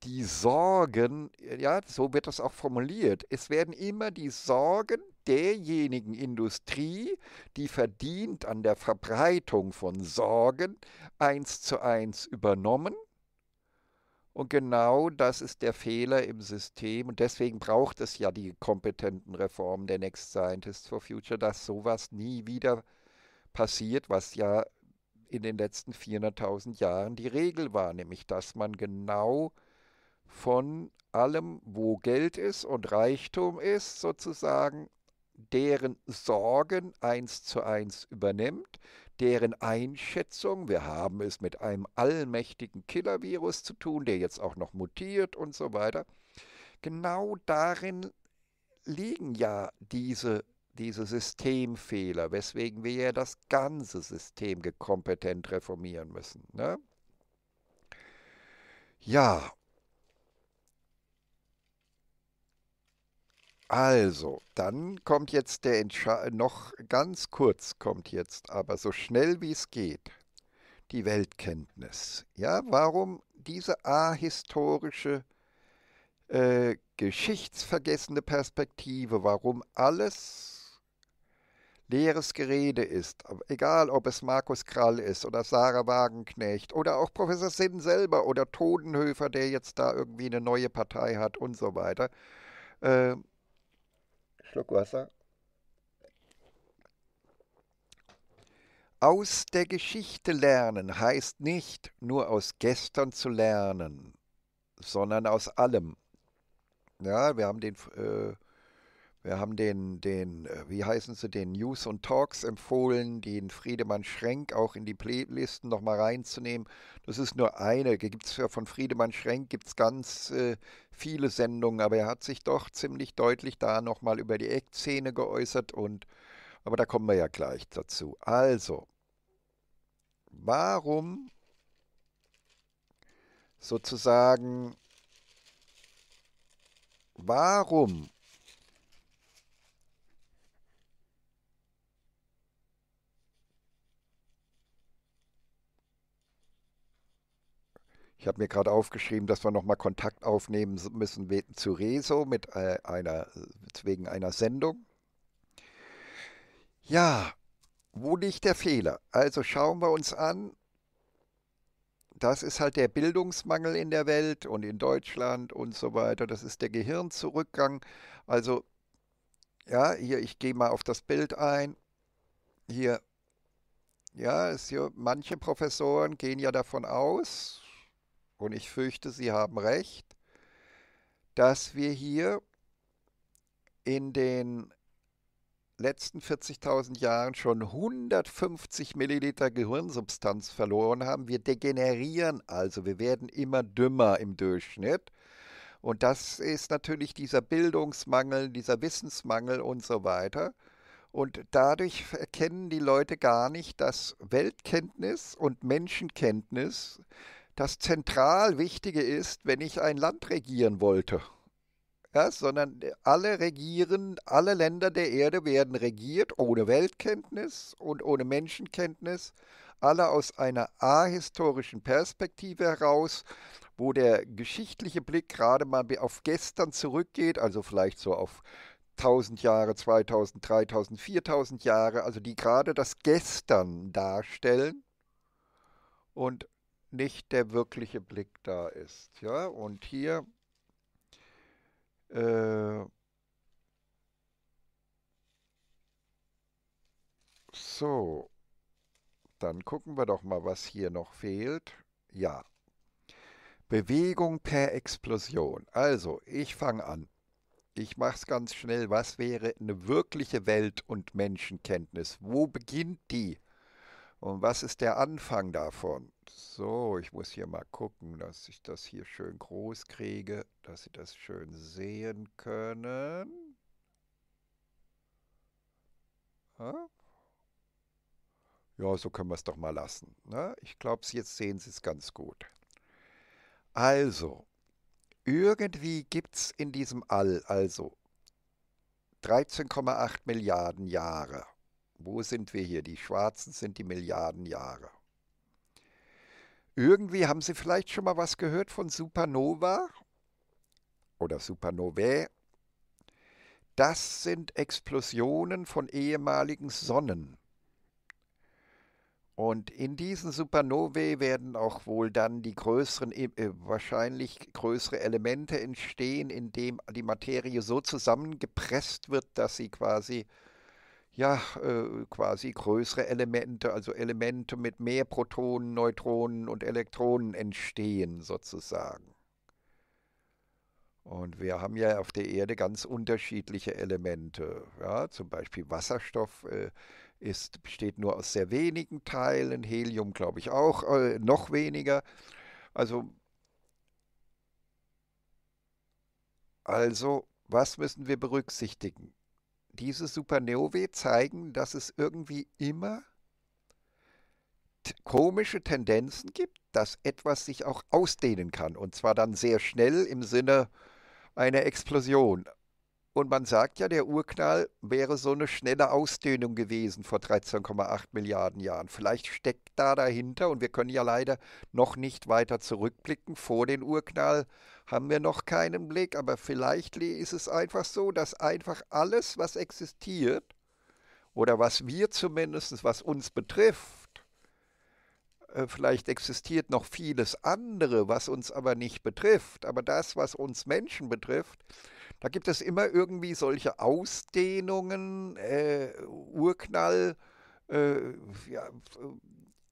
die Sorgen, ja, so wird das auch formuliert, es werden immer die Sorgen derjenigen Industrie, die verdient an der Verbreitung von Sorgen, eins zu eins übernommen. Und genau das ist der Fehler im System. Und deswegen braucht es ja die kompetenten Reformen der Next Scientists for Future, dass sowas nie wieder passiert, was ja in den letzten 400.000 Jahren die Regel war, nämlich dass man genau von allem, wo Geld ist und Reichtum ist, sozusagen deren Sorgen eins zu eins übernimmt, deren Einschätzung, wir haben es mit einem allmächtigen Killer-Virus zu tun, der jetzt auch noch mutiert und so weiter, genau darin liegen ja diese, diese Systemfehler, weswegen wir ja das ganze System kompetent reformieren müssen. Ne? Ja, Also, dann kommt jetzt der Entsche noch ganz kurz kommt jetzt, aber so schnell wie es geht, die Weltkenntnis. Ja, warum diese ahistorische, äh, geschichtsvergessene Perspektive, warum alles leeres Gerede ist, egal ob es Markus Krall ist oder Sarah Wagenknecht oder auch Professor Sinn selber oder Todenhöfer, der jetzt da irgendwie eine neue Partei hat und so weiter. Äh, Schluck Wasser. Aus der Geschichte lernen heißt nicht nur aus gestern zu lernen, sondern aus allem. Ja, wir haben den äh, wir haben den, den, äh, wie heißen sie, den News und Talks empfohlen, den Friedemann Schrenk auch in die Playlisten nochmal reinzunehmen. Das ist nur eine. Gibt's ja von Friedemann Schrenk gibt es ganz äh, viele Sendungen, aber er hat sich doch ziemlich deutlich da nochmal über die Eckzähne geäußert und aber da kommen wir ja gleich dazu. Also, warum sozusagen, warum Ich habe mir gerade aufgeschrieben, dass wir nochmal Kontakt aufnehmen müssen zu Rezo mit äh, einer, wegen einer Sendung. Ja, wo liegt der Fehler? Also schauen wir uns an. Das ist halt der Bildungsmangel in der Welt und in Deutschland und so weiter. Das ist der Gehirnzurückgang. Also, ja, hier, ich gehe mal auf das Bild ein. Hier, ja, hier, manche Professoren gehen ja davon aus, und ich fürchte, Sie haben recht, dass wir hier in den letzten 40.000 Jahren schon 150 Milliliter Gehirnsubstanz verloren haben. Wir degenerieren also, wir werden immer dümmer im Durchschnitt. Und das ist natürlich dieser Bildungsmangel, dieser Wissensmangel und so weiter. Und dadurch erkennen die Leute gar nicht, dass Weltkenntnis und Menschenkenntnis das zentral Wichtige ist, wenn ich ein Land regieren wollte. Ja, sondern alle regieren, alle Länder der Erde werden regiert ohne Weltkenntnis und ohne Menschenkenntnis, alle aus einer ahistorischen Perspektive heraus, wo der geschichtliche Blick gerade mal auf gestern zurückgeht, also vielleicht so auf 1000 Jahre, 2000, 3000, 4000 Jahre, also die gerade das Gestern darstellen. Und nicht der wirkliche Blick da ist. Ja? Und hier äh, so, dann gucken wir doch mal, was hier noch fehlt. Ja, Bewegung per Explosion. Also, ich fange an. Ich mache es ganz schnell. Was wäre eine wirkliche Welt- und Menschenkenntnis? Wo beginnt die? Und was ist der Anfang davon? So, ich muss hier mal gucken, dass ich das hier schön groß kriege, dass Sie das schön sehen können. Ja, so können wir es doch mal lassen. Ne? Ich glaube, jetzt sehen Sie es ganz gut. Also, irgendwie gibt es in diesem All also 13,8 Milliarden Jahre. Wo sind wir hier? Die Schwarzen sind die Milliarden Jahre. Irgendwie haben Sie vielleicht schon mal was gehört von Supernova oder Supernovae. Das sind Explosionen von ehemaligen Sonnen. Und in diesen Supernovae werden auch wohl dann die größeren, äh, äh, wahrscheinlich größere Elemente entstehen, indem die Materie so zusammengepresst wird, dass sie quasi ja, äh, quasi größere Elemente, also Elemente mit mehr Protonen, Neutronen und Elektronen entstehen sozusagen. Und wir haben ja auf der Erde ganz unterschiedliche Elemente. Ja, zum Beispiel Wasserstoff äh, ist, besteht nur aus sehr wenigen Teilen, Helium glaube ich auch, äh, noch weniger. Also, also, was müssen wir berücksichtigen? diese Supernovae zeigen, dass es irgendwie immer komische Tendenzen gibt, dass etwas sich auch ausdehnen kann. Und zwar dann sehr schnell im Sinne einer Explosion. Und man sagt ja, der Urknall wäre so eine schnelle Ausdehnung gewesen vor 13,8 Milliarden Jahren. Vielleicht steckt da dahinter, und wir können ja leider noch nicht weiter zurückblicken vor den Urknall, haben wir noch keinen Blick. Aber vielleicht ist es einfach so, dass einfach alles, was existiert, oder was wir zumindest, was uns betrifft, äh, vielleicht existiert noch vieles andere, was uns aber nicht betrifft. Aber das, was uns Menschen betrifft, da gibt es immer irgendwie solche Ausdehnungen, äh, Urknall, äh, ja,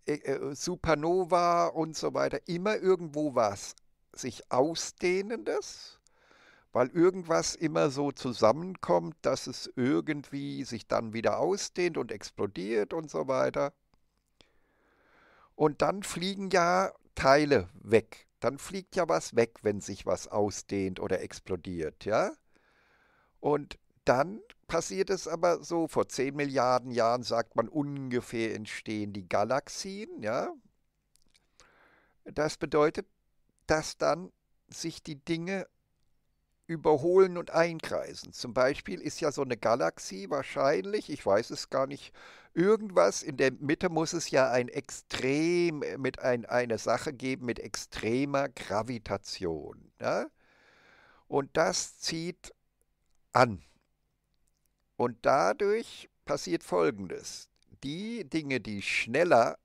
äh, äh Supernova und so weiter. Immer irgendwo was sich Ausdehnendes, weil irgendwas immer so zusammenkommt, dass es irgendwie sich dann wieder ausdehnt und explodiert und so weiter. Und dann fliegen ja Teile weg. Dann fliegt ja was weg, wenn sich was ausdehnt oder explodiert, ja? Und dann passiert es aber so, vor 10 Milliarden Jahren sagt man ungefähr entstehen die Galaxien, ja? Das bedeutet, dass dann sich die Dinge überholen und einkreisen. Zum Beispiel ist ja so eine Galaxie wahrscheinlich, ich weiß es gar nicht, irgendwas, in der Mitte muss es ja ein Extrem, äh, mit ein, eine Sache geben mit extremer Gravitation. Ja? Und das zieht an. Und dadurch passiert Folgendes. Die Dinge, die schneller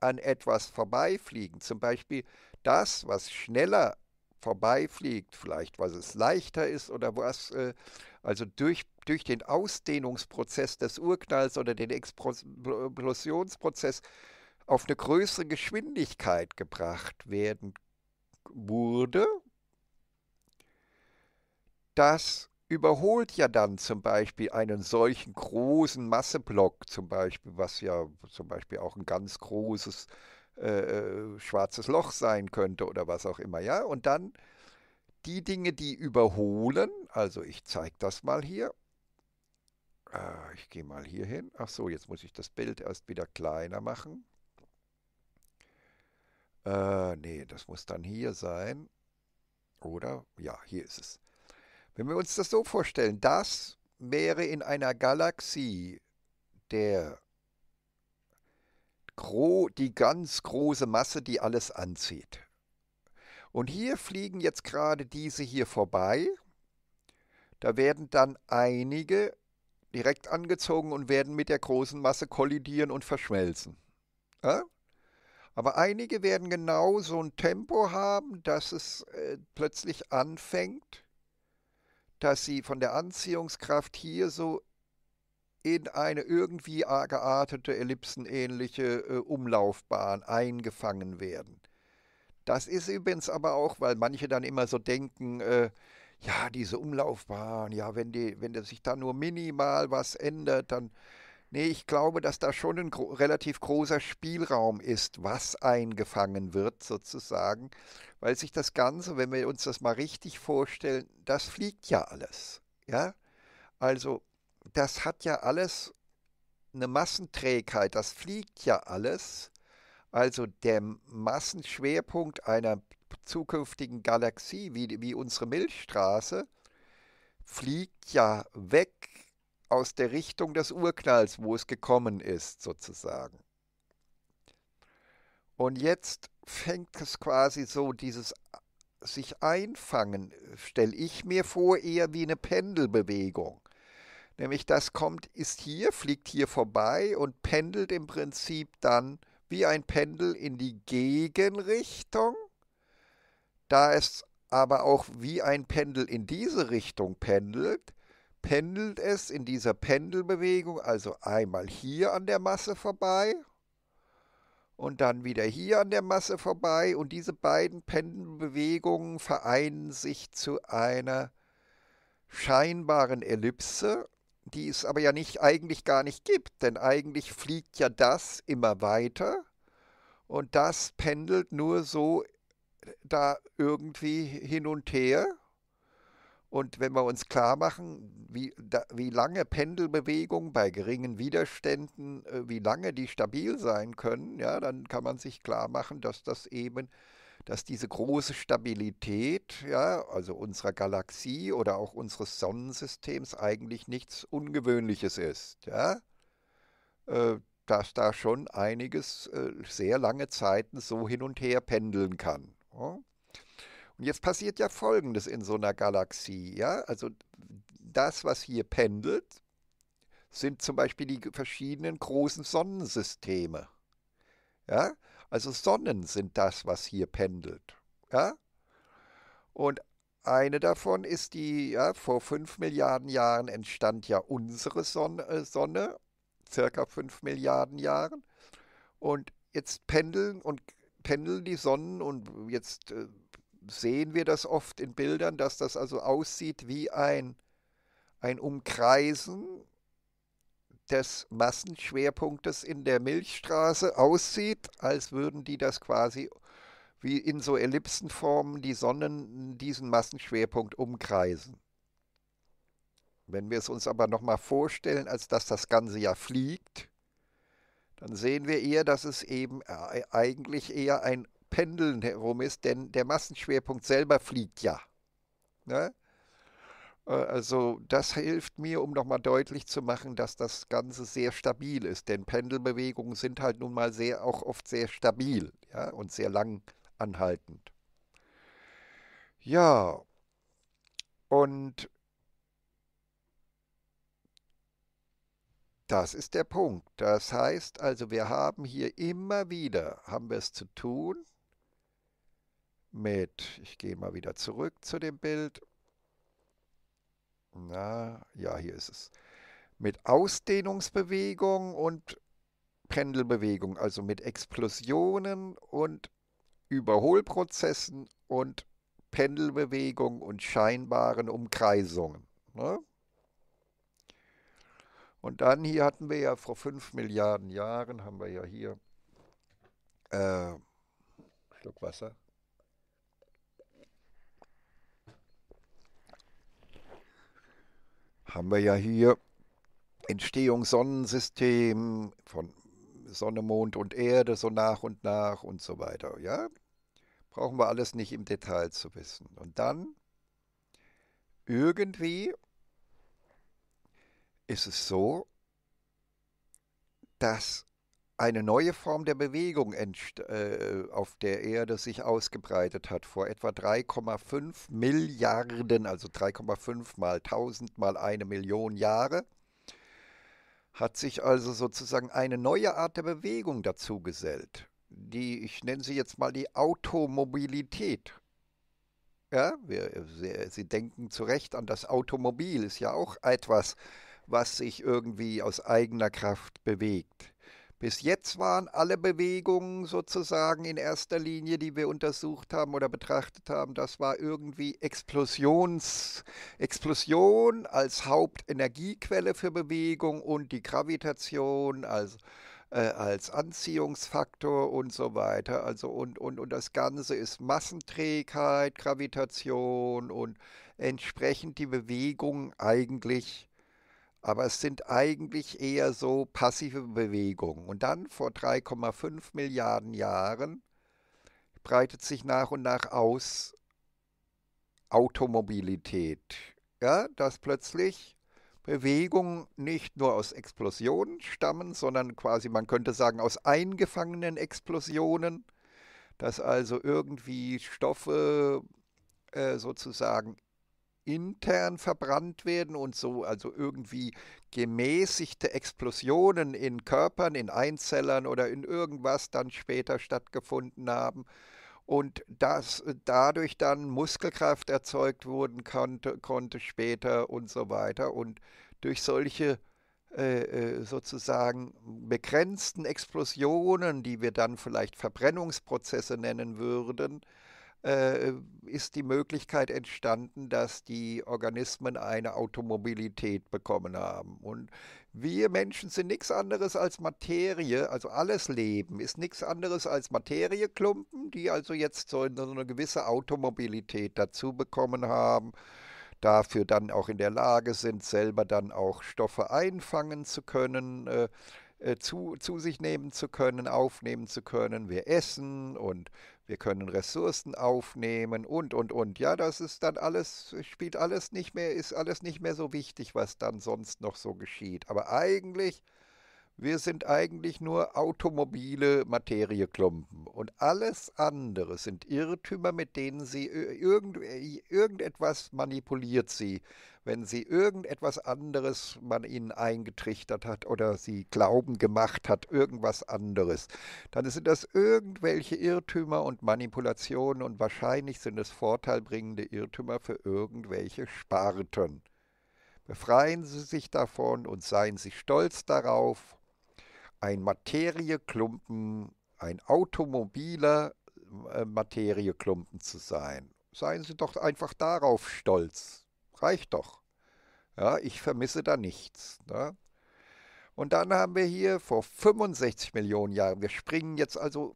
an etwas vorbeifliegen, zum Beispiel das, was schneller vorbeifliegt, vielleicht was es leichter ist oder was, äh, also durch, durch den Ausdehnungsprozess des Urknalls oder den Explosionsprozess auf eine größere Geschwindigkeit gebracht werden wurde, das überholt ja dann zum Beispiel einen solchen großen Masseblock, zum Beispiel, was ja zum Beispiel auch ein ganz großes äh, äh, äh, schwarzes Loch sein könnte oder was auch immer, ja. Und dann die Dinge, die überholen, also ich zeige das mal hier. Ah, ich gehe mal hier hin. Ach so, jetzt muss ich das Bild erst wieder kleiner machen. Äh, nee, das muss dann hier sein. Oder? Ja, hier ist es. Wenn wir uns das so vorstellen, das wäre in einer Galaxie der gro die ganz große Masse, die alles anzieht. Und hier fliegen jetzt gerade diese hier vorbei. Da werden dann einige direkt angezogen und werden mit der großen Masse kollidieren und verschmelzen. Ja? Äh? Aber einige werden genau so ein Tempo haben, dass es äh, plötzlich anfängt, dass sie von der Anziehungskraft hier so in eine irgendwie geartete, ellipsenähnliche äh, Umlaufbahn eingefangen werden. Das ist übrigens aber auch, weil manche dann immer so denken, äh, ja, diese Umlaufbahn, ja, wenn, die, wenn sich da nur minimal was ändert, dann. Nee, ich glaube, dass da schon ein gro relativ großer Spielraum ist, was eingefangen wird, sozusagen, weil sich das Ganze, wenn wir uns das mal richtig vorstellen, das fliegt ja alles. Ja? Also das hat ja alles eine Massenträgheit, das fliegt ja alles. Also der Massenschwerpunkt einer zukünftigen Galaxie wie, wie unsere Milchstraße fliegt ja weg aus der Richtung des Urknalls, wo es gekommen ist, sozusagen. Und jetzt fängt es quasi so, dieses sich einfangen, stelle ich mir vor, eher wie eine Pendelbewegung. Nämlich das kommt, ist hier, fliegt hier vorbei und pendelt im Prinzip dann wie ein Pendel in die Gegenrichtung. Da es aber auch wie ein Pendel in diese Richtung pendelt, pendelt es in dieser Pendelbewegung, also einmal hier an der Masse vorbei und dann wieder hier an der Masse vorbei und diese beiden Pendelbewegungen vereinen sich zu einer scheinbaren Ellipse die es aber ja nicht eigentlich gar nicht gibt, denn eigentlich fliegt ja das immer weiter und das pendelt nur so äh, da irgendwie hin und her. Und wenn wir uns klar machen, wie, da, wie lange Pendelbewegungen bei geringen Widerständen, äh, wie lange die stabil sein können, ja, dann kann man sich klar machen, dass das eben dass diese große Stabilität, ja, also unserer Galaxie oder auch unseres Sonnensystems eigentlich nichts Ungewöhnliches ist, ja. Äh, dass da schon einiges äh, sehr lange Zeiten so hin und her pendeln kann. Ja? Und jetzt passiert ja Folgendes in so einer Galaxie, ja, also das, was hier pendelt, sind zum Beispiel die verschiedenen großen Sonnensysteme. Ja? Also Sonnen sind das, was hier pendelt. Ja? Und eine davon ist die, ja, vor 5 Milliarden Jahren entstand ja unsere Sonne, äh, Sonne, circa 5 Milliarden Jahren. Und jetzt pendeln und pendeln die Sonnen und jetzt äh, sehen wir das oft in Bildern, dass das also aussieht wie ein, ein Umkreisen des Massenschwerpunktes in der Milchstraße aussieht, als würden die das quasi wie in so Ellipsenformen die Sonnen diesen Massenschwerpunkt umkreisen. Wenn wir es uns aber nochmal vorstellen, als dass das Ganze ja fliegt, dann sehen wir eher, dass es eben e, eigentlich eher ein Pendeln herum ist, denn der Massenschwerpunkt selber fliegt ja. Ne? Äh, also das hilft mir, um nochmal deutlich zu machen, dass das Ganze sehr stabil ist. Denn Pendelbewegungen sind halt nun mal sehr, auch oft sehr stabil ja, und sehr lang anhaltend. Ja, und das ist der Punkt. Das heißt also, wir haben hier immer wieder, haben wir es zu tun mit, ich gehe mal wieder zurück zu dem Bild, na ja, hier ist es, mit Ausdehnungsbewegung und Pendelbewegung, also mit Explosionen und Überholprozessen und Pendelbewegung und scheinbaren Umkreisungen. Ne? Und dann hier hatten wir ja vor 5 Milliarden Jahren, haben wir ja hier äh, Schluck Wasser. haben wir ja hier Entstehung Sonnensystem von Sonne, Mond und Erde so nach und nach und so weiter. Ja, brauchen wir alles nicht im Detail zu wissen. Und dann irgendwie ist es so, dass eine neue Form der Bewegung äh, auf der Erde sich ausgebreitet hat. Vor etwa 3,5 Milliarden, also 3,5 mal 1000 mal eine Million Jahre, hat sich also sozusagen eine neue Art der Bewegung dazu gesellt. Die, ich nenne sie jetzt mal die Automobilität. Ja, wir, äh, sie, äh, sie denken zu Recht an das Automobil, ist ja auch etwas, was sich irgendwie aus eigener Kraft bewegt. Bis jetzt waren alle Bewegungen sozusagen in erster Linie, die wir untersucht haben oder betrachtet haben, das war irgendwie Explosions, Explosion als Hauptenergiequelle für Bewegung und die Gravitation als, äh, als Anziehungsfaktor und so weiter. Also und, und, und das Ganze ist Massenträgheit, Gravitation und entsprechend die Bewegung eigentlich aber es sind eigentlich eher so passive Bewegungen. Und dann vor 3,5 Milliarden Jahren breitet sich nach und nach aus Automobilität. Ja, dass plötzlich Bewegungen nicht nur aus Explosionen stammen, sondern quasi, man könnte sagen, aus eingefangenen Explosionen, dass also irgendwie Stoffe äh, sozusagen intern verbrannt werden und so also irgendwie gemäßigte Explosionen in Körpern, in Einzellern oder in irgendwas dann später stattgefunden haben und dass dadurch dann Muskelkraft erzeugt wurden konnte, konnte später und so weiter und durch solche äh, äh, sozusagen begrenzten Explosionen, die wir dann vielleicht Verbrennungsprozesse nennen würden, äh, ist die Möglichkeit entstanden, dass die Organismen eine Automobilität bekommen haben. Und wir Menschen sind nichts anderes als Materie, also alles Leben ist nichts anderes als Materieklumpen, die also jetzt so eine gewisse Automobilität dazu bekommen haben dafür dann auch in der Lage sind, selber dann auch Stoffe einfangen zu können, äh, äh zu, zu sich nehmen zu können, aufnehmen zu können. Wir essen und wir können Ressourcen aufnehmen und, und, und. Ja, das ist dann alles, spielt alles nicht mehr, ist alles nicht mehr so wichtig, was dann sonst noch so geschieht. Aber eigentlich wir sind eigentlich nur automobile Materieklumpen und alles andere sind Irrtümer, mit denen sie irgend, irgendetwas manipuliert sie, wenn sie irgendetwas anderes man ihnen eingetrichtert hat oder sie glauben gemacht hat, irgendwas anderes, dann sind das irgendwelche Irrtümer und Manipulationen und wahrscheinlich sind es vorteilbringende Irrtümer für irgendwelche Sparten. Befreien Sie sich davon und seien Sie stolz darauf ein Materieklumpen, ein automobiler äh, Materieklumpen zu sein. Seien Sie doch einfach darauf stolz. Reicht doch. Ja, ich vermisse da nichts. Ne? Und dann haben wir hier vor 65 Millionen Jahren, wir springen jetzt also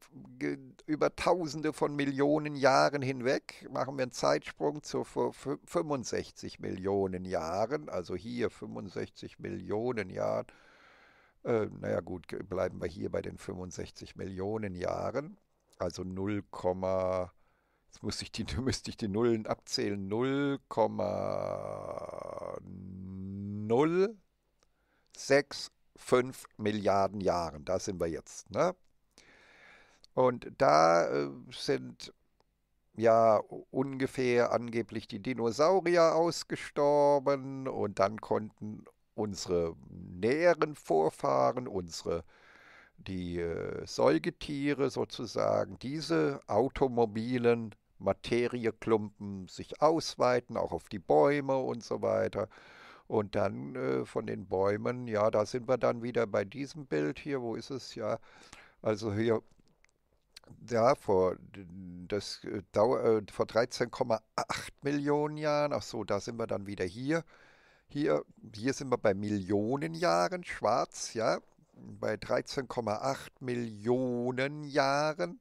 über Tausende von Millionen Jahren hinweg, machen wir einen Zeitsprung zu vor 65 Millionen Jahren, also hier 65 Millionen Jahren, äh, naja gut, bleiben wir hier bei den 65 Millionen Jahren. Also 0, jetzt muss ich die, müsste ich die Nullen abzählen, 0,065 Milliarden Jahren. Da sind wir jetzt. Ne? Und da äh, sind ja ungefähr angeblich die Dinosaurier ausgestorben und dann konnten unsere näheren Vorfahren, unsere die äh, Säugetiere sozusagen, diese automobilen Materieklumpen sich ausweiten, auch auf die Bäume und so weiter. Und dann äh, von den Bäumen, ja, da sind wir dann wieder bei diesem Bild hier, wo ist es ja? Also hier ja, vor, das, äh, äh vor 13,8 Millionen Jahren, ach so, da sind wir dann wieder hier. Hier, hier sind wir bei Millionen Jahren schwarz, ja, bei 13,8 Millionen Jahren.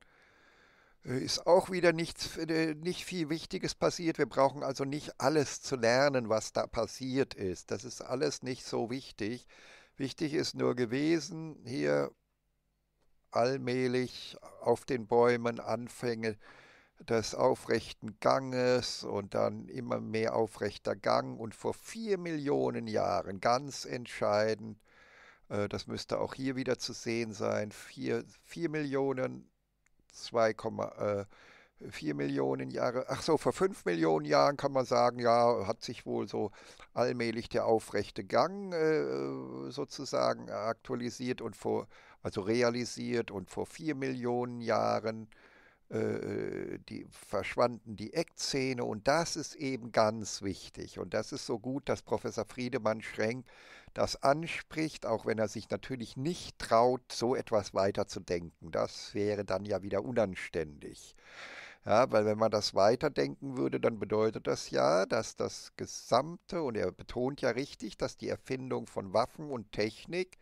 Äh, ist auch wieder nichts, äh, nicht viel Wichtiges passiert. Wir brauchen also nicht alles zu lernen, was da passiert ist. Das ist alles nicht so wichtig. Wichtig ist nur gewesen, hier allmählich auf den Bäumen anfänge, des aufrechten Ganges und dann immer mehr aufrechter Gang und vor vier Millionen Jahren ganz entscheidend, äh, das müsste auch hier wieder zu sehen sein, vier, vier Millionen, 2, äh, 4 Millionen Jahre, ach so, vor 5 Millionen Jahren kann man sagen, ja, hat sich wohl so allmählich der aufrechte Gang äh, sozusagen aktualisiert und vor, also realisiert und vor 4 Millionen Jahren äh, äh, die verschwanden die Eckzähne und das ist eben ganz wichtig und das ist so gut, dass Professor Friedemann Schrenk das anspricht, auch wenn er sich natürlich nicht traut, so etwas weiterzudenken. Das wäre dann ja wieder unanständig. Ja, weil wenn man das weiterdenken würde, dann bedeutet das ja, dass das Gesamte, und er betont ja richtig, dass die Erfindung von Waffen und Technik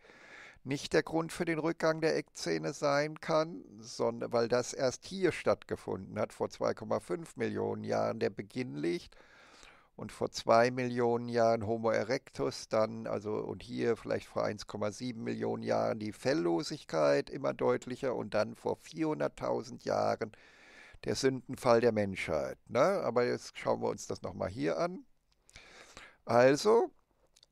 nicht der Grund für den Rückgang der Eckzähne sein kann, sondern weil das erst hier stattgefunden hat, vor 2,5 Millionen Jahren der Beginn liegt und vor 2 Millionen Jahren Homo erectus dann, also und hier vielleicht vor 1,7 Millionen Jahren die Felllosigkeit immer deutlicher und dann vor 400.000 Jahren der Sündenfall der Menschheit. Ne? Aber jetzt schauen wir uns das nochmal hier an. Also,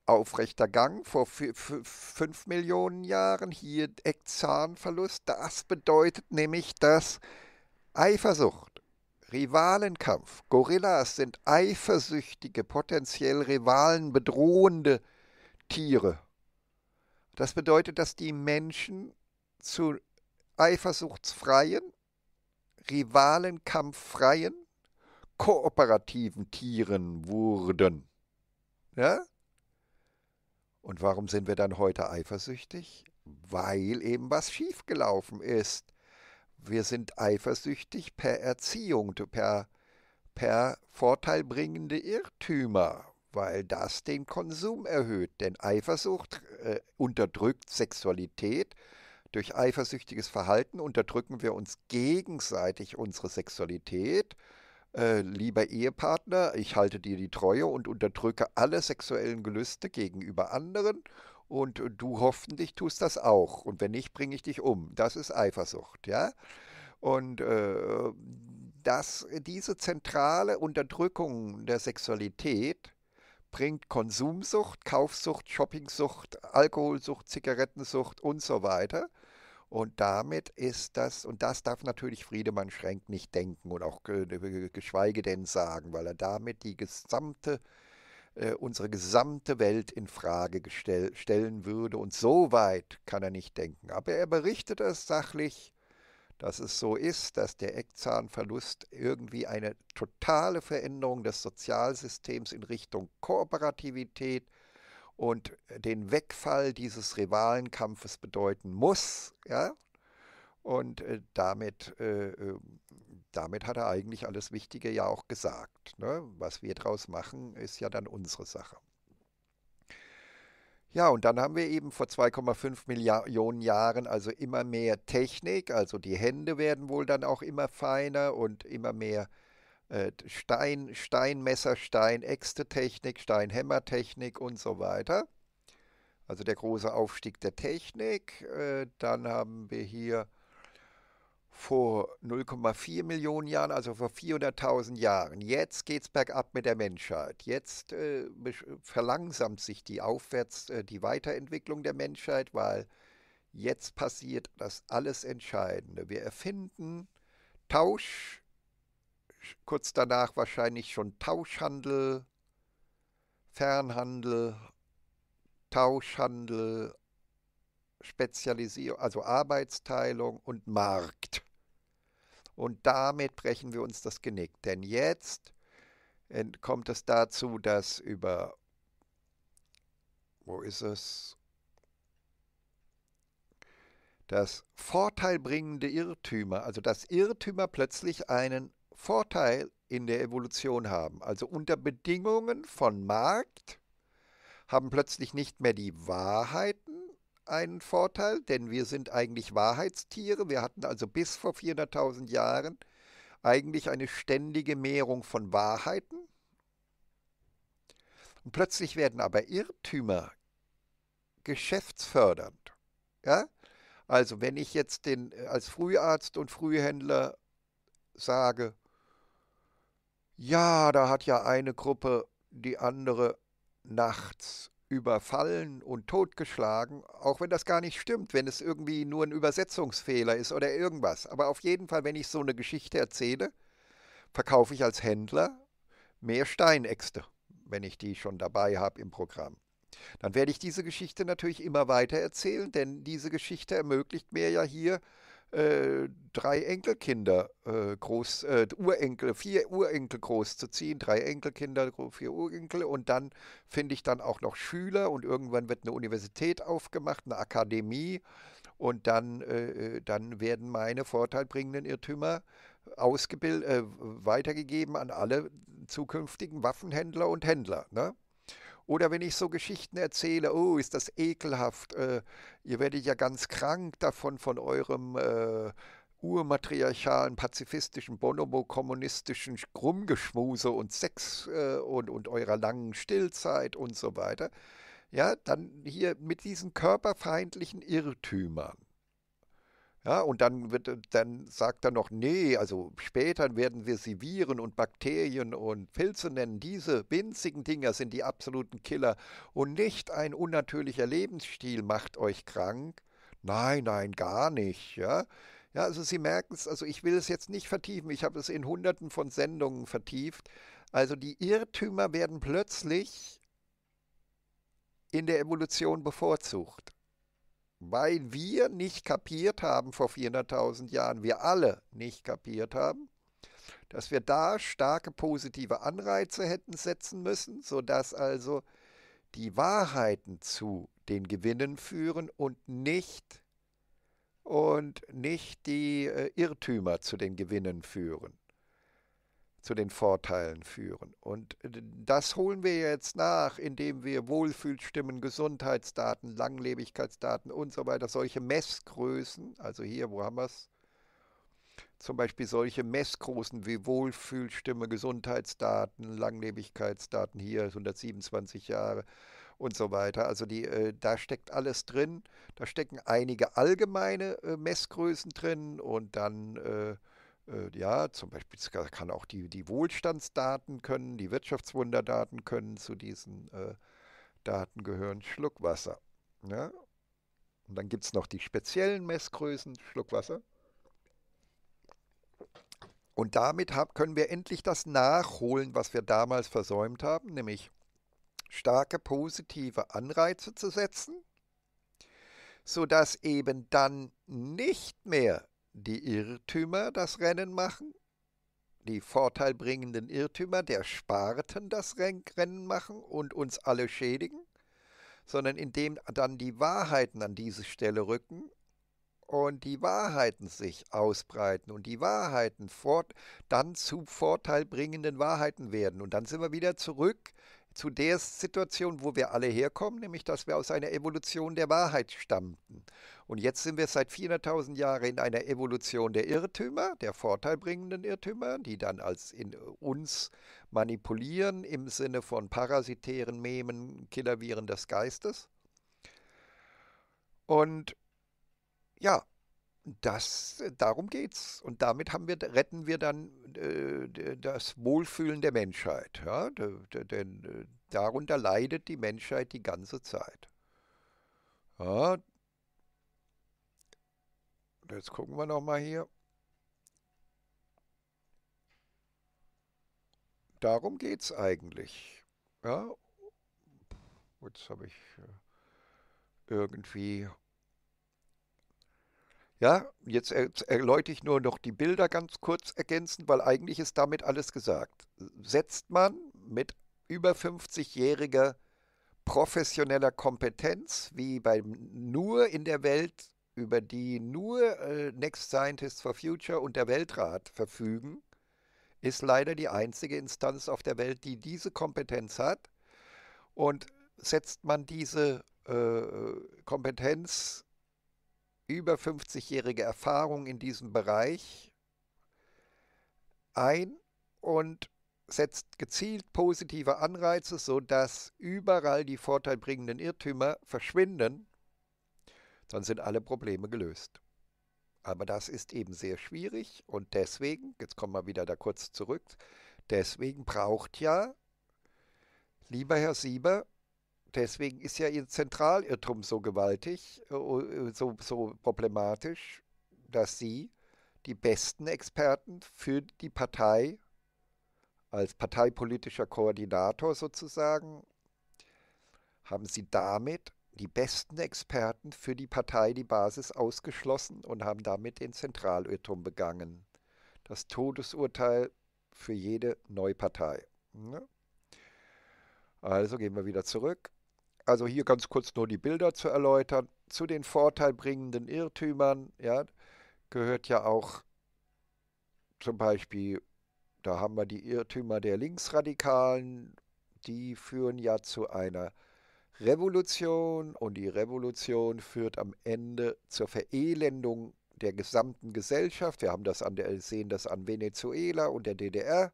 aufrechter Gang vor 5 Millionen Jahren, hier Eckzahnverlust. Das bedeutet nämlich, dass Eifersucht, Rivalenkampf, Gorillas sind eifersüchtige, potenziell Rivalen bedrohende Tiere. Das bedeutet, dass die Menschen zu eifersuchtsfreien, rivalenkampffreien, kooperativen Tieren wurden. Ja? Und warum sind wir dann heute eifersüchtig? Weil eben was schiefgelaufen ist. Wir sind eifersüchtig per Erziehung, per, per vorteilbringende Irrtümer, weil das den Konsum erhöht. Denn Eifersucht äh, unterdrückt Sexualität. Durch eifersüchtiges Verhalten unterdrücken wir uns gegenseitig unsere Sexualität äh, lieber Ehepartner, ich halte dir die Treue und unterdrücke alle sexuellen Gelüste gegenüber anderen und du hoffentlich tust das auch. Und wenn nicht, bringe ich dich um. Das ist Eifersucht, ja. Und äh, das, diese zentrale Unterdrückung der Sexualität bringt Konsumsucht, Kaufsucht, Shoppingsucht, Alkoholsucht, Zigarettensucht und so weiter und damit ist das, und das darf natürlich Friedemann Schrenk nicht denken und auch geschweige denn sagen, weil er damit die gesamte äh, unsere gesamte Welt in Frage gestell, stellen würde und so weit kann er nicht denken. Aber er berichtet es sachlich, dass es so ist, dass der Eckzahnverlust irgendwie eine totale Veränderung des Sozialsystems in Richtung Kooperativität, und den Wegfall dieses Rivalenkampfes bedeuten muss. Ja? Und äh, damit, äh, ähm, damit hat er eigentlich alles Wichtige ja auch gesagt. Ne? Was wir daraus machen, ist ja dann unsere Sache. Ja, und dann haben wir eben vor 2,5 Millionen Jahren also immer mehr Technik, also die Hände werden wohl dann auch immer feiner und immer mehr äh, Stein, Steinmesser, Steinäxte-Technik, Steinhämmertechnik und so weiter. Also der große Aufstieg der Technik. Äh, dann haben wir hier vor 0,4 Millionen Jahren, also vor 400.000 Jahren. Jetzt geht es bergab mit der Menschheit. Jetzt äh, verlangsamt sich die Aufwärts, die Weiterentwicklung der Menschheit, weil jetzt passiert das alles Entscheidende. Wir erfinden Tausch, kurz danach wahrscheinlich schon Tauschhandel, Fernhandel, Tauschhandel, Spezialisierung, also Arbeitsteilung und Markt. Und damit brechen wir uns das Genick. Denn jetzt kommt es dazu, dass über, wo ist es? Dass vorteilbringende Irrtümer, also dass Irrtümer plötzlich einen Vorteil in der Evolution haben. Also unter Bedingungen von Markt haben plötzlich nicht mehr die Wahrheiten einen Vorteil, denn wir sind eigentlich Wahrheitstiere. Wir hatten also bis vor 400.000 Jahren eigentlich eine ständige Mehrung von Wahrheiten. Und plötzlich werden aber Irrtümer geschäftsfördernd. Ja? Also wenn ich jetzt den, äh, als Früharzt und Frühhändler sage, ja, da hat ja eine Gruppe die andere nachts überfallen und totgeschlagen, auch wenn das gar nicht stimmt, wenn es irgendwie nur ein Übersetzungsfehler ist oder irgendwas. Aber auf jeden Fall, wenn ich so eine Geschichte erzähle, verkaufe ich als Händler mehr Steinäxte, wenn ich die schon dabei habe im Programm. Dann werde ich diese Geschichte natürlich immer weiter erzählen, denn diese Geschichte ermöglicht mir ja hier äh, drei Enkelkinder äh, groß, äh, Urenkel, vier Urenkel ziehen, drei Enkelkinder, vier Urenkel und dann finde ich dann auch noch Schüler und irgendwann wird eine Universität aufgemacht, eine Akademie und dann, äh, äh, dann werden meine vorteilbringenden Irrtümer ausgebildet, weitergegeben an alle zukünftigen Waffenhändler und Händler. Ne? Oder wenn ich so Geschichten erzähle, oh, ist das ekelhaft, äh, ihr werdet ja ganz krank davon von eurem äh, urmatriarchalen, pazifistischen, bonobo-kommunistischen Grummgeschmuse und Sex äh, und, und eurer langen Stillzeit und so weiter. Ja, dann hier mit diesen körperfeindlichen Irrtümern. Ja, und dann, wird, äh, dann sagt er noch, nee, also später werden wir sie Viren und Bakterien und Pilze nennen. Diese winzigen Dinger sind die absoluten Killer. Und nicht ein unnatürlicher Lebensstil macht euch krank. Nein, nein, gar nicht. Ja, ja also Sie merken es, also ich will es jetzt nicht vertiefen. Ich habe es in hunderten von Sendungen vertieft. Also die Irrtümer werden plötzlich in der Evolution bevorzugt weil wir nicht kapiert haben vor 400.000 Jahren, wir alle nicht kapiert haben, dass wir da starke positive Anreize hätten setzen müssen, sodass also die Wahrheiten zu den Gewinnen führen und nicht und nicht die äh, Irrtümer zu den Gewinnen führen zu den Vorteilen führen. Und äh, das holen wir jetzt nach, indem wir Wohlfühlstimmen, Gesundheitsdaten, Langlebigkeitsdaten und so weiter, solche Messgrößen, also hier, wo haben wir es? Zum Beispiel solche Messgrößen wie Wohlfühlstimme, Gesundheitsdaten, Langlebigkeitsdaten hier, 127 Jahre und so weiter. Also die, äh, da steckt alles drin. Da stecken einige allgemeine äh, Messgrößen drin und dann äh, äh, ja, zum Beispiel kann auch die, die Wohlstandsdaten können, die Wirtschaftswunderdaten können zu diesen äh, Daten gehören, Schluckwasser. Ja? Ne? Und dann gibt es noch die speziellen Messgrößen, Schluckwasser. Und damit hab, können wir endlich das nachholen, was wir damals versäumt haben, nämlich starke positive Anreize zu setzen, sodass eben dann nicht mehr die Irrtümer das Rennen machen, die vorteilbringenden Irrtümer der Sparten das Rennen machen und uns alle schädigen, sondern indem dann die Wahrheiten an diese Stelle rücken und die Wahrheiten sich ausbreiten und die Wahrheiten fort, dann zu vorteilbringenden Wahrheiten werden. Und dann sind wir wieder zurück zu der Situation, wo wir alle herkommen, nämlich dass wir aus einer Evolution der Wahrheit stammten. Und jetzt sind wir seit 400.000 Jahren in einer Evolution der Irrtümer, der vorteilbringenden Irrtümer, die dann als in äh, uns manipulieren im Sinne von parasitären Memen, Killerviren des Geistes. Und ja, das, äh, darum geht's. Und damit wir, retten wir dann äh, das Wohlfühlen der Menschheit. Ja? Denn äh, darunter leidet die Menschheit die ganze Zeit. Ja, Jetzt gucken wir noch mal hier. Darum geht es eigentlich. Ja, jetzt habe ich äh, irgendwie... Ja, jetzt erläutere ich nur noch die Bilder ganz kurz ergänzend, weil eigentlich ist damit alles gesagt. Setzt man mit über 50-jähriger professioneller Kompetenz, wie beim nur in der Welt über die nur äh, Next Scientists for Future und der Weltrat verfügen, ist leider die einzige Instanz auf der Welt, die diese Kompetenz hat. Und setzt man diese äh, Kompetenz über 50-jährige Erfahrung in diesem Bereich ein und setzt gezielt positive Anreize, sodass überall die vorteilbringenden Irrtümer verschwinden dann sind alle Probleme gelöst. Aber das ist eben sehr schwierig und deswegen, jetzt kommen wir wieder da kurz zurück, deswegen braucht ja, lieber Herr Sieber, deswegen ist ja Ihr Zentralirrtum so gewaltig, äh, oh, äh, so, so problematisch, dass Sie die besten Experten für die Partei als parteipolitischer Koordinator sozusagen, haben Sie damit die besten Experten für die Partei die Basis ausgeschlossen und haben damit den Zentralirrtum begangen. Das Todesurteil für jede Neupartei. Ne? Also gehen wir wieder zurück. Also hier ganz kurz nur die Bilder zu erläutern. Zu den vorteilbringenden Irrtümern ja, gehört ja auch zum Beispiel, da haben wir die Irrtümer der Linksradikalen, die führen ja zu einer Revolution und die Revolution führt am Ende zur Verelendung der gesamten Gesellschaft. Wir haben das an der, sehen das an Venezuela und der DDR.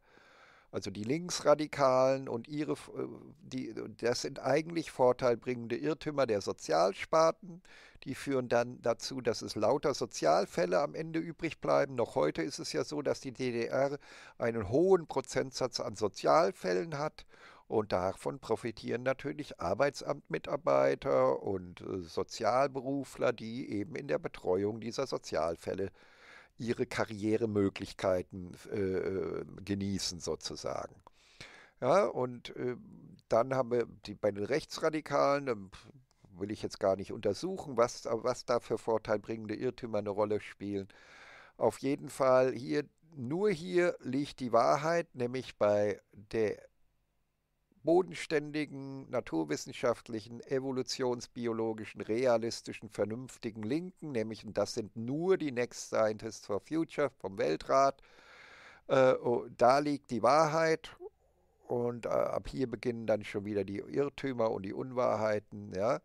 Also die Linksradikalen und ihre, äh, die, das sind eigentlich vorteilbringende Irrtümer der Sozialsparten. Die führen dann dazu, dass es lauter Sozialfälle am Ende übrig bleiben. Noch heute ist es ja so, dass die DDR einen hohen Prozentsatz an Sozialfällen hat und davon profitieren natürlich Arbeitsamtmitarbeiter und äh, Sozialberufler, die eben in der Betreuung dieser Sozialfälle ihre Karrieremöglichkeiten äh, äh, genießen sozusagen. Ja, und äh, dann haben wir die, bei den Rechtsradikalen, will ich jetzt gar nicht untersuchen, was, was da für vorteilbringende Irrtümer eine Rolle spielen. Auf jeden Fall hier, nur hier liegt die Wahrheit, nämlich bei der bodenständigen, naturwissenschaftlichen, evolutionsbiologischen, realistischen, vernünftigen Linken, nämlich, und das sind nur die Next Scientists for Future vom Weltrat, äh, oh, da liegt die Wahrheit und äh, ab hier beginnen dann schon wieder die Irrtümer und die Unwahrheiten, ja.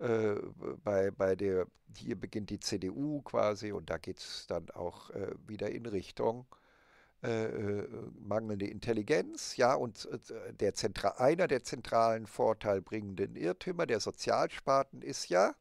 Äh, bei, bei der, hier beginnt die CDU quasi und da geht es dann auch äh, wieder in Richtung äh, äh, mangelnde Intelligenz, ja, und äh, der Zentra einer der zentralen vorteilbringenden Irrtümer der Sozialspaten ist ja,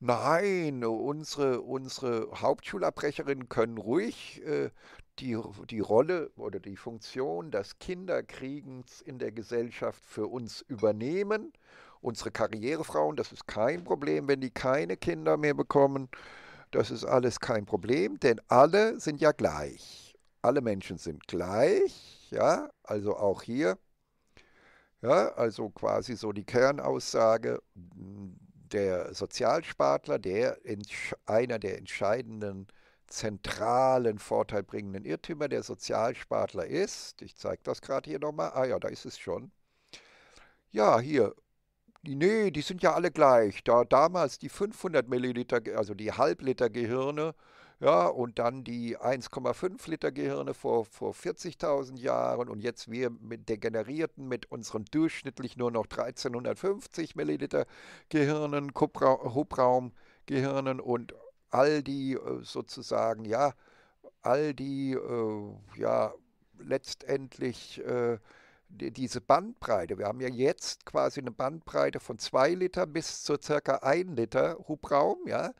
nein, unsere, unsere Hauptschulabbrecherinnen können ruhig äh, die, die Rolle oder die Funktion des Kinderkriegens in der Gesellschaft für uns übernehmen. Unsere Karrierefrauen, das ist kein Problem, wenn die keine Kinder mehr bekommen. Das ist alles kein Problem, denn alle sind ja gleich alle Menschen sind gleich, ja, also auch hier, ja, also quasi so die Kernaussage, mm, der Sozialspartler, der einer der entscheidenden, zentralen, vorteilbringenden Irrtümer der Sozialspartler ist, ich zeige das gerade hier nochmal, ah ja, da ist es schon, ja, hier, nee, die sind ja alle gleich. Da damals die 500 Milliliter, also die Halbliter Gehirne, ja, und dann die 1,5 Liter Gehirne vor, vor 40.000 Jahren und jetzt wir mit degenerierten mit unseren durchschnittlich nur noch 1350 Milliliter Gehirnen, Hubraumgehirnen und all die äh, sozusagen, ja, all die, äh, ja, letztendlich äh, die, diese Bandbreite. Wir haben ja jetzt quasi eine Bandbreite von 2 Liter bis zu circa 1 Liter Hubraum, ja.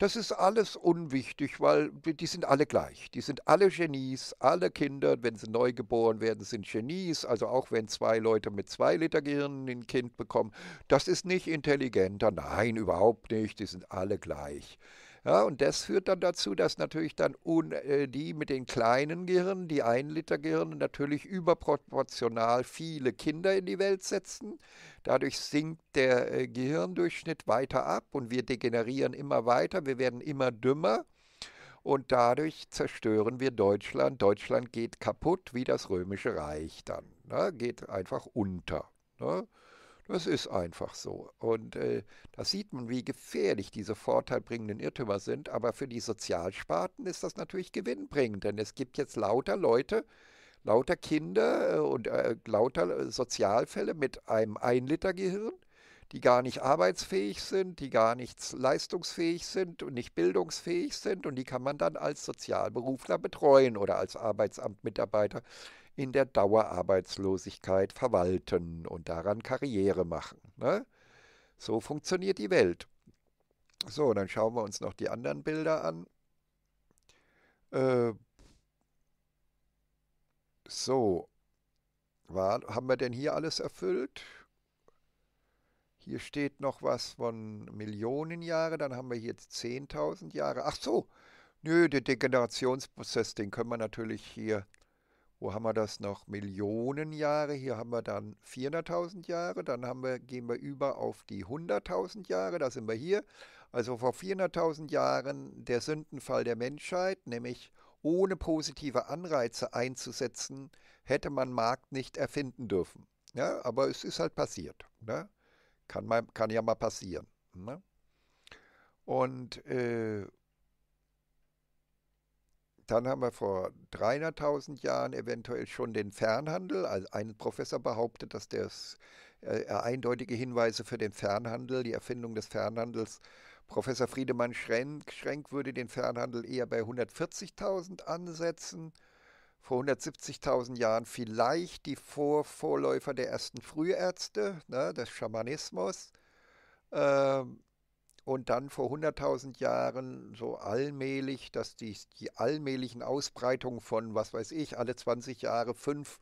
Das ist alles unwichtig, weil die sind alle gleich. Die sind alle Genies, alle Kinder, wenn sie neu geboren werden, sind Genies. Also auch wenn zwei Leute mit zwei Liter Gehirn ein Kind bekommen, das ist nicht intelligenter. Nein, überhaupt nicht. Die sind alle gleich. Ja, und das führt dann dazu, dass natürlich dann un, äh, die mit den kleinen Gehirnen, die 1-Liter-Gehirne, natürlich überproportional viele Kinder in die Welt setzen. Dadurch sinkt der äh, Gehirndurchschnitt weiter ab und wir degenerieren immer weiter, wir werden immer dümmer. Und dadurch zerstören wir Deutschland. Deutschland geht kaputt, wie das Römische Reich dann. Ne? Geht einfach unter. Ne? Das ist einfach so. Und äh, da sieht man, wie gefährlich diese vorteilbringenden Irrtümer sind. Aber für die Sozialsparten ist das natürlich gewinnbringend, denn es gibt jetzt lauter Leute, lauter Kinder äh, und äh, lauter äh, Sozialfälle mit einem Einlitergehirn, die gar nicht arbeitsfähig sind, die gar nicht leistungsfähig sind und nicht bildungsfähig sind. Und die kann man dann als Sozialberufler betreuen oder als Arbeitsamtmitarbeiter in der Dauerarbeitslosigkeit verwalten und daran Karriere machen. Ne? So funktioniert die Welt. So, dann schauen wir uns noch die anderen Bilder an. Äh, so, war, haben wir denn hier alles erfüllt? Hier steht noch was von Millionen Jahre, dann haben wir hier 10.000 Jahre. Ach so, nö, den Degenerationsprozess, den können wir natürlich hier wo haben wir das noch? Millionen Jahre. Hier haben wir dann 400.000 Jahre. Dann haben wir, gehen wir über auf die 100.000 Jahre. Da sind wir hier. Also vor 400.000 Jahren der Sündenfall der Menschheit, nämlich ohne positive Anreize einzusetzen, hätte man Markt nicht erfinden dürfen. Ja, aber es ist halt passiert. Ne? Kann, mal, kann ja mal passieren. Ne? Und äh, dann haben wir vor 300.000 Jahren eventuell schon den Fernhandel. Also ein Professor behauptet, dass das äh, eindeutige Hinweise für den Fernhandel, die Erfindung des Fernhandels, Professor Friedemann Schrenk, Schrenk würde den Fernhandel eher bei 140.000 ansetzen. Vor 170.000 Jahren vielleicht die Vor Vorläufer der ersten Frühärzte, ne, des Schamanismus. Ähm, und dann vor 100.000 Jahren so allmählich, dass die, die allmählichen Ausbreitungen von, was weiß ich, alle 20 Jahre fünf,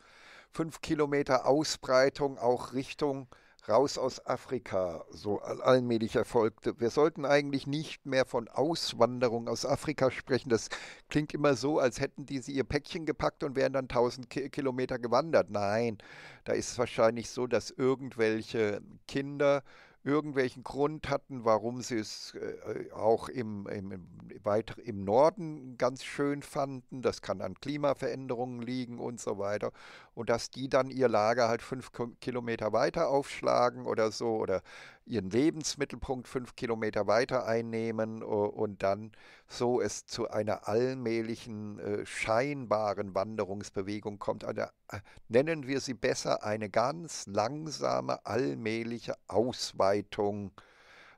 fünf Kilometer Ausbreitung auch Richtung raus aus Afrika so allmählich erfolgte. Wir sollten eigentlich nicht mehr von Auswanderung aus Afrika sprechen. Das klingt immer so, als hätten die sie ihr Päckchen gepackt und wären dann 1000 Kilometer gewandert. Nein, da ist es wahrscheinlich so, dass irgendwelche Kinder irgendwelchen Grund hatten, warum sie es äh, auch im, im, weiter, im Norden ganz schön fanden. Das kann an Klimaveränderungen liegen und so weiter. Und dass die dann ihr Lager halt fünf Kilometer weiter aufschlagen oder so oder ihren Lebensmittelpunkt fünf Kilometer weiter einnehmen und dann so es zu einer allmählichen, äh, scheinbaren Wanderungsbewegung kommt. Eine, äh, nennen wir sie besser eine ganz langsame, allmähliche Ausweitung,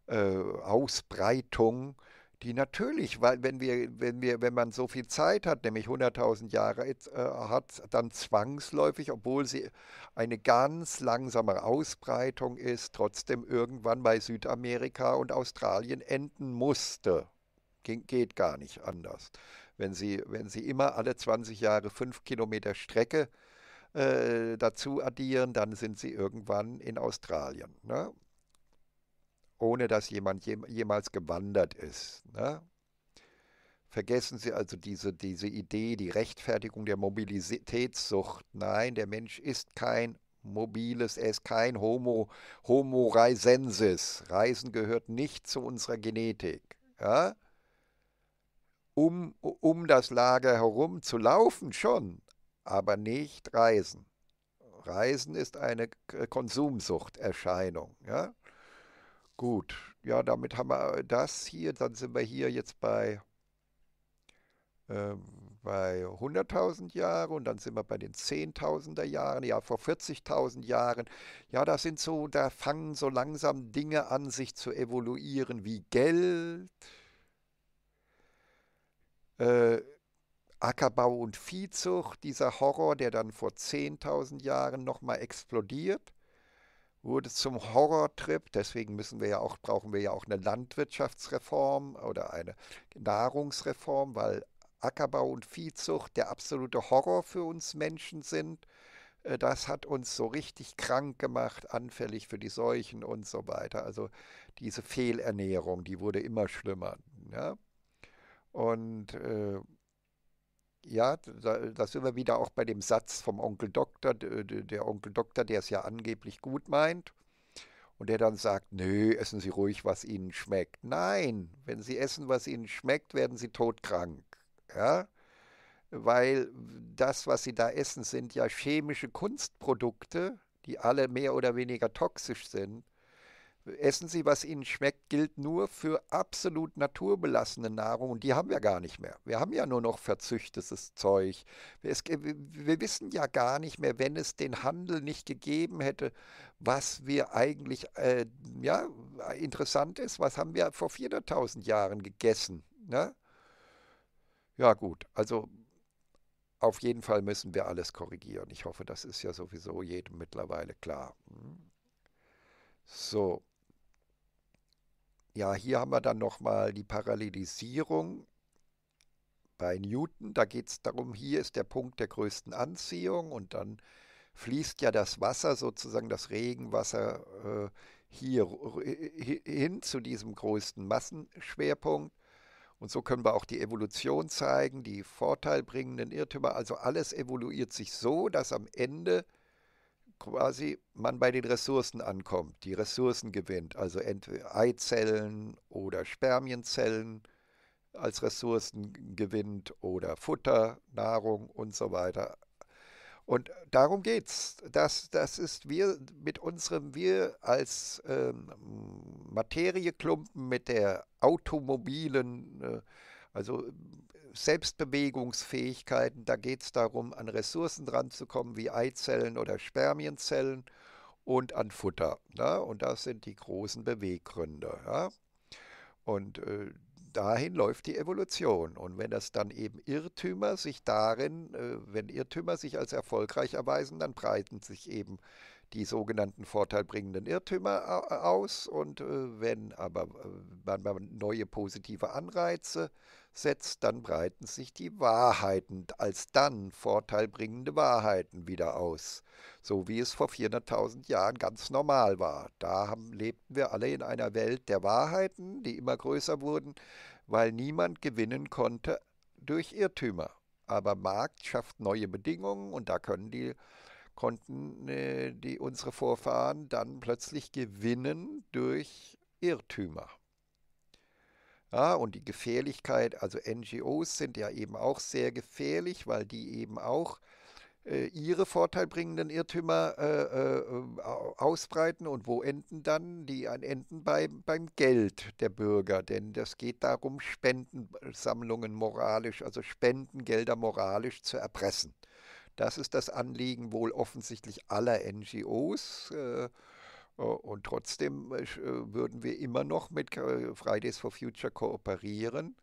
äh, Ausbreitung die natürlich, weil wenn wir, wenn wir, wenn man so viel Zeit hat, nämlich 100.000 Jahre äh, hat, dann zwangsläufig, obwohl sie eine ganz langsame Ausbreitung ist, trotzdem irgendwann bei Südamerika und Australien enden musste. Ge geht gar nicht anders. Wenn sie, wenn sie immer alle 20 Jahre fünf Kilometer Strecke äh, dazu addieren, dann sind sie irgendwann in Australien. Ne? ohne dass jemand jemals gewandert ist. Ne? Vergessen Sie also diese, diese Idee, die Rechtfertigung der Mobilitätssucht. Nein, der Mensch ist kein mobiles, er ist kein Homo, Homo reisensis. Reisen gehört nicht zu unserer Genetik. Ja? Um, um das Lager herum zu laufen schon, aber nicht reisen. Reisen ist eine Konsumsuchterscheinung. Ja? Gut, ja, damit haben wir äh, das hier. Dann sind wir hier jetzt bei, äh, bei 100.000 Jahren und dann sind wir bei den 10.000er Jahren, ja, vor 40.000 Jahren. Ja, da sind so, da fangen so langsam Dinge an, sich zu evoluieren, wie Geld, äh, Ackerbau und Viehzucht, dieser Horror, der dann vor 10.000 Jahren nochmal explodiert wurde zum Horrortrip. Deswegen müssen wir ja auch, brauchen wir ja auch eine Landwirtschaftsreform oder eine Nahrungsreform, weil Ackerbau und Viehzucht der absolute Horror für uns Menschen sind. Äh, das hat uns so richtig krank gemacht, anfällig für die Seuchen und so weiter. Also diese Fehlernährung, die wurde immer schlimmer. Ja? Und äh, ja, das sind wir wieder auch bei dem Satz vom Onkel Doktor, der Onkel Doktor, der es ja angeblich gut meint und der dann sagt, nö, essen Sie ruhig, was Ihnen schmeckt. Nein, wenn Sie essen, was Ihnen schmeckt, werden Sie todkrank. Ja? Weil das, was Sie da essen, sind ja chemische Kunstprodukte, die alle mehr oder weniger toxisch sind. Essen Sie, was Ihnen schmeckt, gilt nur für absolut naturbelassene Nahrung und die haben wir gar nicht mehr. Wir haben ja nur noch verzüchtetes Zeug. Es, wir wissen ja gar nicht mehr, wenn es den Handel nicht gegeben hätte, was wir eigentlich, äh, ja, interessant ist, was haben wir vor 400.000 Jahren gegessen. Ne? Ja gut, also auf jeden Fall müssen wir alles korrigieren. Ich hoffe, das ist ja sowieso jedem mittlerweile klar. Hm? So. Ja, hier haben wir dann nochmal die Parallelisierung bei Newton. Da geht es darum, hier ist der Punkt der größten Anziehung und dann fließt ja das Wasser sozusagen, das Regenwasser äh, hier hin zu diesem größten Massenschwerpunkt. Und so können wir auch die Evolution zeigen, die vorteilbringenden Irrtümer. Also alles evoluiert sich so, dass am Ende quasi man bei den Ressourcen ankommt, die Ressourcen gewinnt, also entweder Eizellen oder Spermienzellen als Ressourcen gewinnt oder Futter, Nahrung und so weiter. Und darum geht's. Das, das ist wir mit unserem Wir als ähm, Materieklumpen mit der automobilen, äh, also Selbstbewegungsfähigkeiten, da geht es darum, an Ressourcen dranzukommen, wie Eizellen oder Spermienzellen und an Futter. Ne? Und das sind die großen Beweggründe. Ja? Und äh, dahin läuft die Evolution. Und wenn das dann eben Irrtümer sich darin, äh, wenn Irrtümer sich als erfolgreich erweisen, dann breiten sich eben die sogenannten vorteilbringenden Irrtümer äh, aus. Und äh, wenn aber äh, man neue positive Anreize äh, setzt, dann breiten sich die Wahrheiten als dann vorteilbringende Wahrheiten wieder aus, so wie es vor 400.000 Jahren ganz normal war. Da haben, lebten wir alle in einer Welt der Wahrheiten, die immer größer wurden, weil niemand gewinnen konnte durch Irrtümer. Aber Markt schafft neue Bedingungen und da können die konnten äh, die unsere Vorfahren dann plötzlich gewinnen durch Irrtümer. Ja, und die Gefährlichkeit, also NGOs sind ja eben auch sehr gefährlich, weil die eben auch äh, ihre vorteilbringenden Irrtümer äh, äh, ausbreiten. Und wo enden dann? Die enden bei, beim Geld der Bürger, denn das geht darum, Spendensammlungen moralisch, also Spendengelder moralisch zu erpressen. Das ist das Anliegen wohl offensichtlich aller NGOs. Äh, äh, und trotzdem äh, äh, würden wir immer noch mit Fridays for Future kooperieren,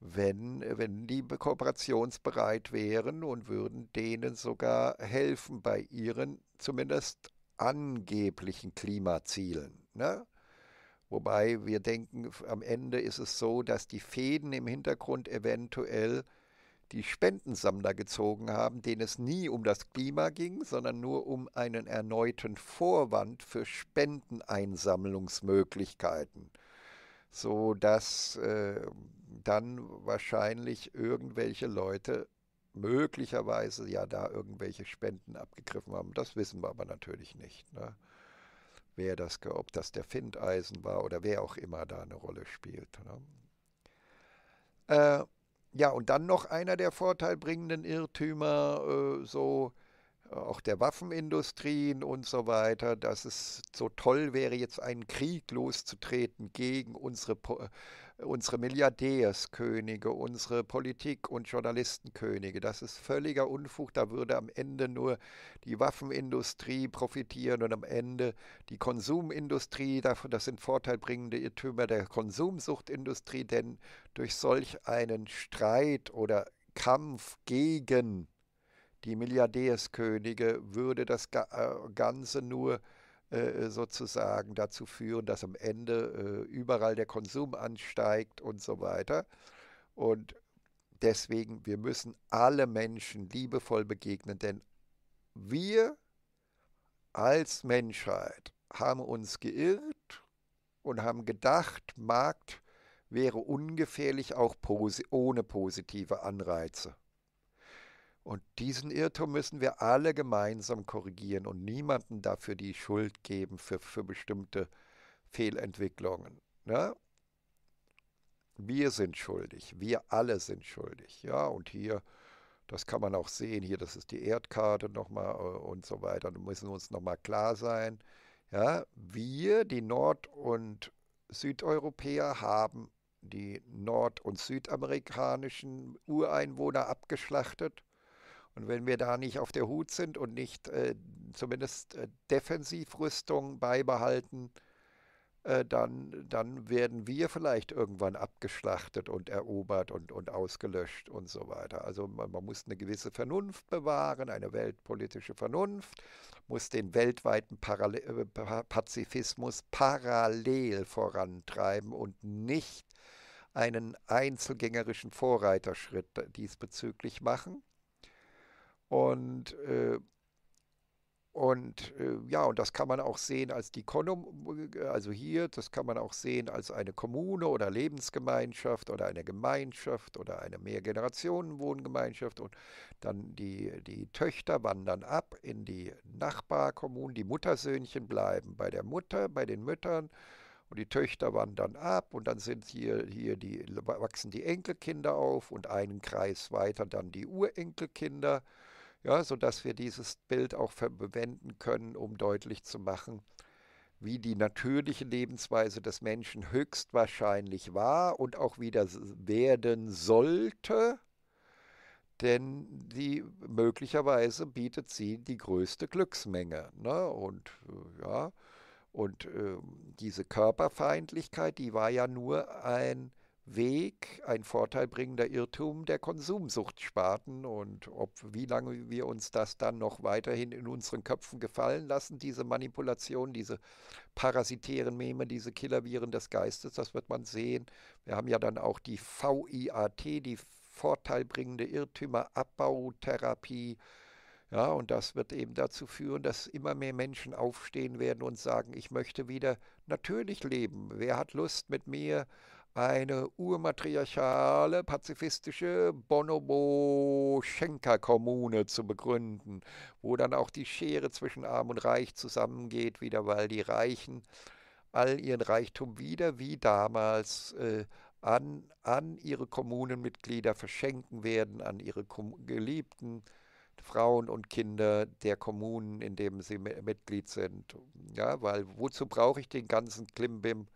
wenn, wenn die kooperationsbereit wären und würden denen sogar helfen bei ihren zumindest angeblichen Klimazielen. Ne? Wobei wir denken, am Ende ist es so, dass die Fäden im Hintergrund eventuell die Spendensammler gezogen haben, denen es nie um das Klima ging, sondern nur um einen erneuten Vorwand für Spendeneinsammlungsmöglichkeiten, so dass äh, dann wahrscheinlich irgendwelche Leute möglicherweise ja da irgendwelche Spenden abgegriffen haben. Das wissen wir aber natürlich nicht. Ne? Wer das, ob das der Findeisen war oder wer auch immer da eine Rolle spielt. Ne? Äh, ja, und dann noch einer der vorteilbringenden Irrtümer, äh, so auch der Waffenindustrien und so weiter, dass es so toll wäre, jetzt einen Krieg loszutreten gegen unsere, äh, unsere Milliardärskönige, unsere Politik- und Journalistenkönige. Das ist völliger Unfug. Da würde am Ende nur die Waffenindustrie profitieren und am Ende die Konsumindustrie. Das sind vorteilbringende Irrtümer der Konsumsuchtindustrie, denn durch solch einen Streit oder Kampf gegen die Milliardärskönige, würde das äh, Ganze nur äh, äh, sozusagen dazu führen, dass am Ende überall der Konsum ansteigt und so weiter. Und deswegen, wir müssen alle Menschen liebevoll begegnen, denn wir als Menschheit haben uns geirrt und haben gedacht, Markt wäre ungefährlich auch ohne positive Anreize. Und diesen Irrtum müssen wir alle gemeinsam korrigieren und niemanden dafür die Schuld geben für, für bestimmte Fehlentwicklungen. Ne? Wir sind schuldig, wir alle sind schuldig. Ja, und hier, das kann man auch sehen, hier, das ist die Erdkarte nochmal äh, und so weiter. Da müssen uns nochmal klar sein. Ja, wir, die Nord- und Südeuropäer, haben die nord- und südamerikanischen Ureinwohner abgeschlachtet und wenn wir da nicht auf der Hut sind und nicht äh, zumindest äh, Defensivrüstung beibehalten, äh, dann, dann werden wir vielleicht irgendwann abgeschlachtet und erobert und, und ausgelöscht und so weiter. Also man, man muss eine gewisse Vernunft bewahren, eine weltpolitische Vernunft, muss den weltweiten Parallel, äh, Pazifismus parallel vorantreiben und nicht einen einzelgängerischen Vorreiterschritt diesbezüglich machen. Und, äh, und äh, ja, und das kann man auch sehen als die Konum, also hier, das kann man auch sehen als eine Kommune oder Lebensgemeinschaft oder eine Gemeinschaft oder eine Mehrgenerationenwohngemeinschaft. Und dann die, die Töchter wandern ab in die Nachbarkommunen, die Muttersöhnchen bleiben bei der Mutter, bei den Müttern und die Töchter wandern ab und dann sind hier, hier die, wachsen die Enkelkinder auf und einen Kreis weiter dann die Urenkelkinder ja, sodass wir dieses Bild auch verwenden können, um deutlich zu machen, wie die natürliche Lebensweise des Menschen höchstwahrscheinlich war und auch wieder werden sollte, denn die, möglicherweise bietet sie die größte Glücksmenge. Ne? Und äh, ja, und äh, diese Körperfeindlichkeit, die war ja nur ein Weg ein vorteilbringender Irrtum der Konsumsuchtsparten und ob wie lange wir uns das dann noch weiterhin in unseren Köpfen gefallen lassen, diese Manipulation, diese parasitären Meme, diese Killerviren des Geistes, das wird man sehen. Wir haben ja dann auch die VIAT, die vorteilbringende Irrtümerabbautherapie. Ja, und das wird eben dazu führen, dass immer mehr Menschen aufstehen werden und sagen, ich möchte wieder natürlich leben. Wer hat Lust mit mir? eine urmatriarchale, pazifistische Bonobo-Schenker-Kommune zu begründen, wo dann auch die Schere zwischen Arm und Reich zusammengeht wieder, weil die Reichen all ihren Reichtum wieder wie damals äh, an, an ihre Kommunenmitglieder verschenken werden, an ihre Kom geliebten Frauen und Kinder der Kommunen, in denen sie Mitglied sind. Ja, weil wozu brauche ich den ganzen Klimbim?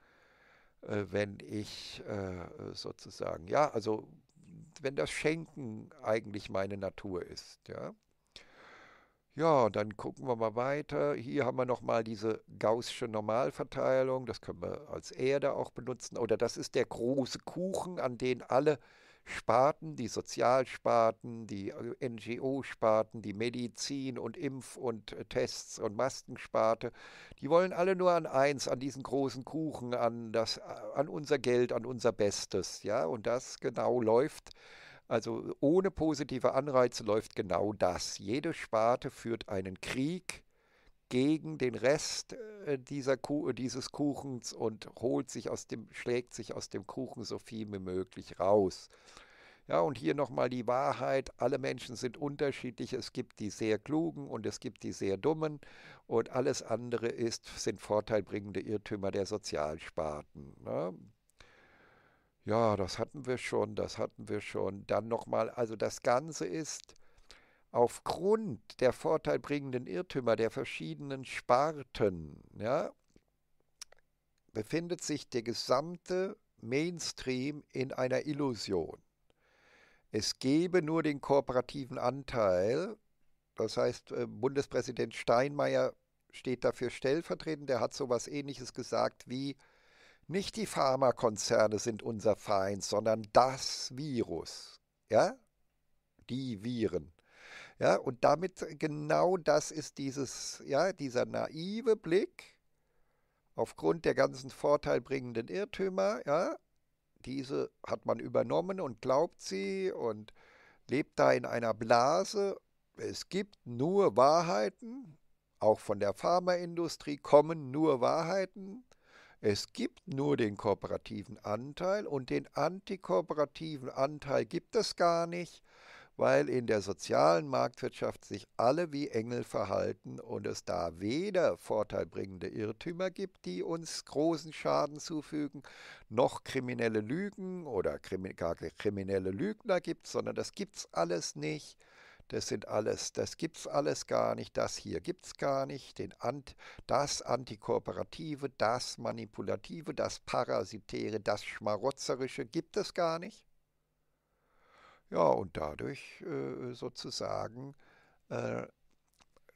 Äh, wenn ich äh, sozusagen, ja, also wenn das Schenken eigentlich meine Natur ist, ja. Ja, dann gucken wir mal weiter. Hier haben wir nochmal diese gaußsche Normalverteilung. Das können wir als Erde auch benutzen. Oder das ist der große Kuchen, an den alle äh, Sparten, die Sozialsparten, die äh, NGO-Sparten, die Medizin und Impf- und äh, Tests- und Maskensparte, die wollen alle nur an eins, an diesen großen Kuchen, an, das, äh, an unser Geld, an unser Bestes. Ja? Und das genau läuft. Also ohne positive Anreize läuft genau das. Jede Sparte führt einen Krieg gegen den Rest äh, dieser Kuh, dieses Kuchens und holt sich aus dem, schlägt sich aus dem Kuchen so viel wie möglich raus. Ja, und hier nochmal die Wahrheit, alle Menschen sind unterschiedlich, es gibt die sehr klugen und es gibt die sehr dummen und alles andere ist, sind vorteilbringende Irrtümer der Sozialsparten. Ne? Ja, das hatten wir schon, das hatten wir schon. Dann nochmal, also das Ganze ist aufgrund der vorteilbringenden Irrtümer der verschiedenen Sparten ja, befindet sich der gesamte Mainstream in einer Illusion. Es gebe nur den kooperativen Anteil, das heißt äh, Bundespräsident Steinmeier steht dafür stellvertretend, der hat so sowas ähnliches gesagt wie nicht die Pharmakonzerne sind unser Feind, sondern das Virus, ja? Die Viren. Ja, und damit äh, genau das ist dieses, ja, dieser naive Blick aufgrund der ganzen vorteilbringenden Irrtümer, ja, diese hat man übernommen und glaubt sie und lebt da in einer Blase. Es gibt nur Wahrheiten, auch von der Pharmaindustrie kommen nur Wahrheiten. Es gibt nur den kooperativen Anteil und den antikooperativen Anteil gibt es gar nicht weil in der sozialen Marktwirtschaft sich alle wie Engel verhalten und es da weder vorteilbringende Irrtümer gibt, die uns großen Schaden zufügen, noch kriminelle Lügen oder gar kriminelle Lügner gibt, sondern das gibt's alles nicht das sind alles, das gibt's alles gar nicht, das hier gibt's gar nicht, den Ant, das Antikooperative, das Manipulative, das Parasitäre, das Schmarotzerische gibt es gar nicht. Ja, und dadurch äh, sozusagen äh,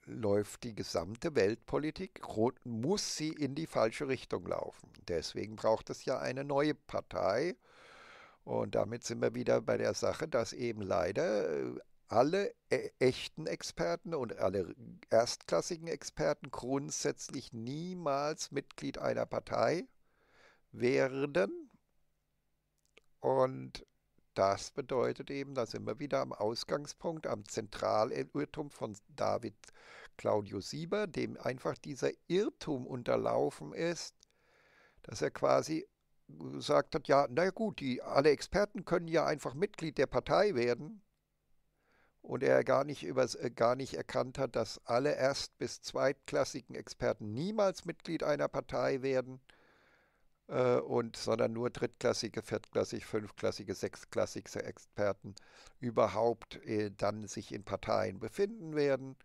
läuft die gesamte Weltpolitik, muss sie in die falsche Richtung laufen. Deswegen braucht es ja eine neue Partei. Und damit sind wir wieder bei der Sache, dass eben leider äh, alle e-, echten Experten und alle erstklassigen Experten grundsätzlich niemals Mitglied einer Partei werden. Und das bedeutet eben, dass immer wieder am Ausgangspunkt, am Zentralirrtum von David Claudius Sieber, dem einfach dieser Irrtum unterlaufen ist, dass er quasi gesagt hat, ja, na gut, die, alle Experten können ja einfach Mitglied der Partei werden. Und er gar nicht, übers, äh, gar nicht erkannt hat, dass alle erst- bis zweitklassigen Experten niemals Mitglied einer Partei werden äh, und, sondern nur drittklassige, viertklassige, fünfklassige, sechstklassige Experten überhaupt äh, dann sich in Parteien befinden werden.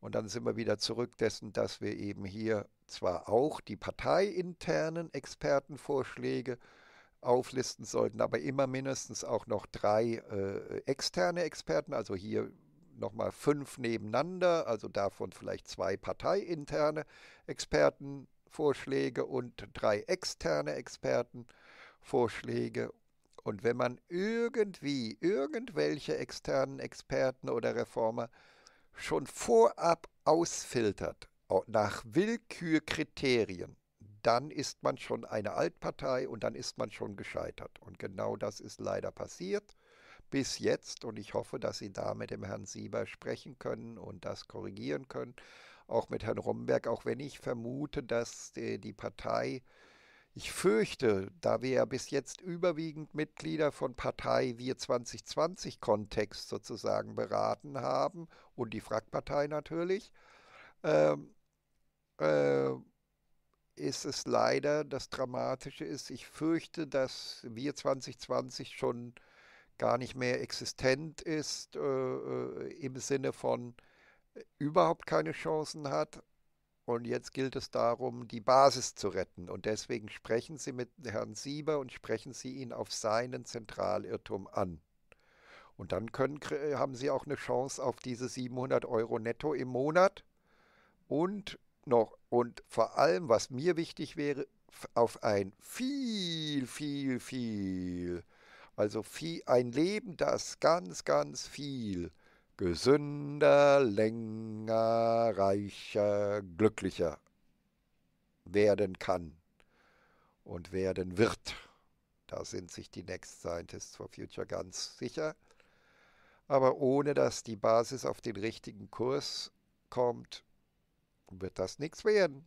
Und dann sind wir wieder zurück dessen, dass wir eben hier zwar auch die parteiinternen Expertenvorschläge auflisten sollten, aber immer mindestens auch noch drei äh, externe Experten, also hier nochmal fünf nebeneinander, also davon vielleicht zwei parteiinterne Experten, Vorschläge und drei externe Expertenvorschläge. Und wenn man irgendwie irgendwelche externen Experten oder Reformer schon vorab ausfiltert nach Willkürkriterien, dann ist man schon eine Altpartei und dann ist man schon gescheitert. Und genau das ist leider passiert bis jetzt. Und ich hoffe, dass Sie da mit dem Herrn Sieber sprechen können und das korrigieren können auch mit Herrn Romberg, auch wenn ich vermute, dass äh, die, Partei, ich fürchte, da wir ja bis jetzt überwiegend Mitglieder von Partei Wir 2020-Kontext sozusagen beraten haben und die frack natürlich, ähm, äh, ist es leider, das Dramatische ist, ich fürchte, dass wir 2020 schon gar nicht mehr existent ist äh, äh im Sinne von, überhaupt keine Chancen hat. Und jetzt gilt es darum, die Basis zu retten. Und deswegen sprechen Sie mit Herrn Sieber und sprechen Sie ihn auf seinen Zentralirrtum an. Und dann können, äh, haben Sie auch eine Chance auf diese 700 Euro netto im Monat. Und noch, und vor allem, was mir wichtig wäre, auf ein viel, viel, viel, also viel, ein Leben, das ganz, ganz viel gesünder, länger, reicher, glücklicher werden kann und werden wird. Da sind sich die Next Scientists for Future ganz sicher. Aber ohne dass die Basis auf den richtigen Kurs kommt, wird das nichts werden.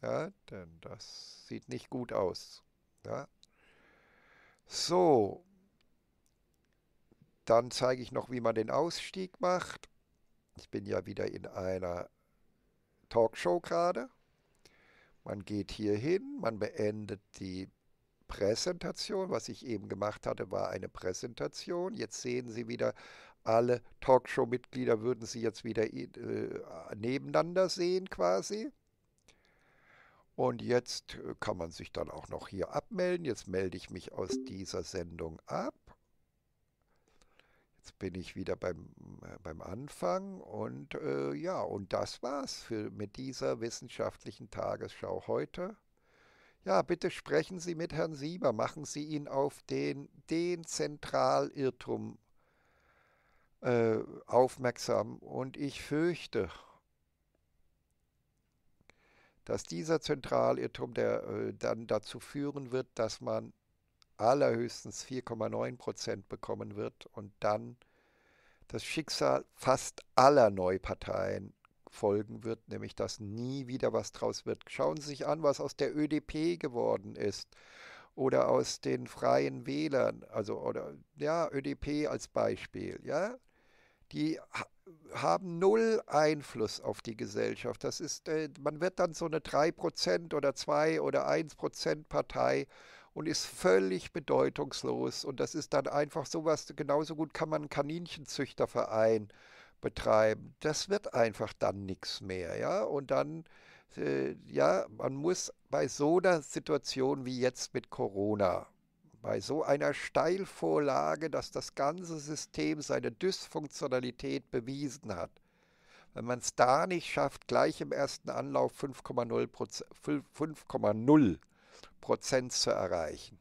Ja, denn das sieht nicht gut aus. Ja. So, dann zeige ich noch, wie man den Ausstieg macht. Ich bin ja wieder in einer Talkshow gerade. Man geht hier hin, man beendet die Präsentation. Was ich eben gemacht hatte, war eine Präsentation. Jetzt sehen Sie wieder, alle Talkshow-Mitglieder würden Sie jetzt wieder äh, nebeneinander sehen quasi. Und jetzt äh, kann man sich dann auch noch hier abmelden. Jetzt melde ich mich aus dieser Sendung ab jetzt bin ich wieder beim, äh, beim Anfang und äh, ja, und das war's für, mit dieser wissenschaftlichen Tagesschau heute. Ja, bitte sprechen Sie mit Herrn Sieber, machen Sie ihn auf den, den Zentralirrtum äh, aufmerksam und ich fürchte, dass dieser Zentralirrtum der, äh, dann dazu führen wird, dass man allerhöchstens 4,9 Prozent bekommen wird und dann das Schicksal fast aller Neuparteien folgen wird, nämlich dass nie wieder was draus wird. Schauen Sie sich an, was aus der ÖDP geworden ist oder aus den freien Wählern, also oder ja, ÖDP als Beispiel, ja? Die haben null Einfluss auf die Gesellschaft. Das ist, äh, man wird dann so eine 3% oder 2 oder 1% Partei und ist völlig bedeutungslos. Und das ist dann einfach sowas, genauso gut kann man einen Kaninchenzüchterverein betreiben. Das wird einfach dann nichts mehr, ja. Und dann, äh, ja, man muss bei so einer Situation wie jetzt mit Corona, bei so einer Steilvorlage, dass das ganze System seine Dysfunktionalität bewiesen hat, wenn man es da nicht schafft, gleich im ersten Anlauf 5,0 Prozent zu erreichen,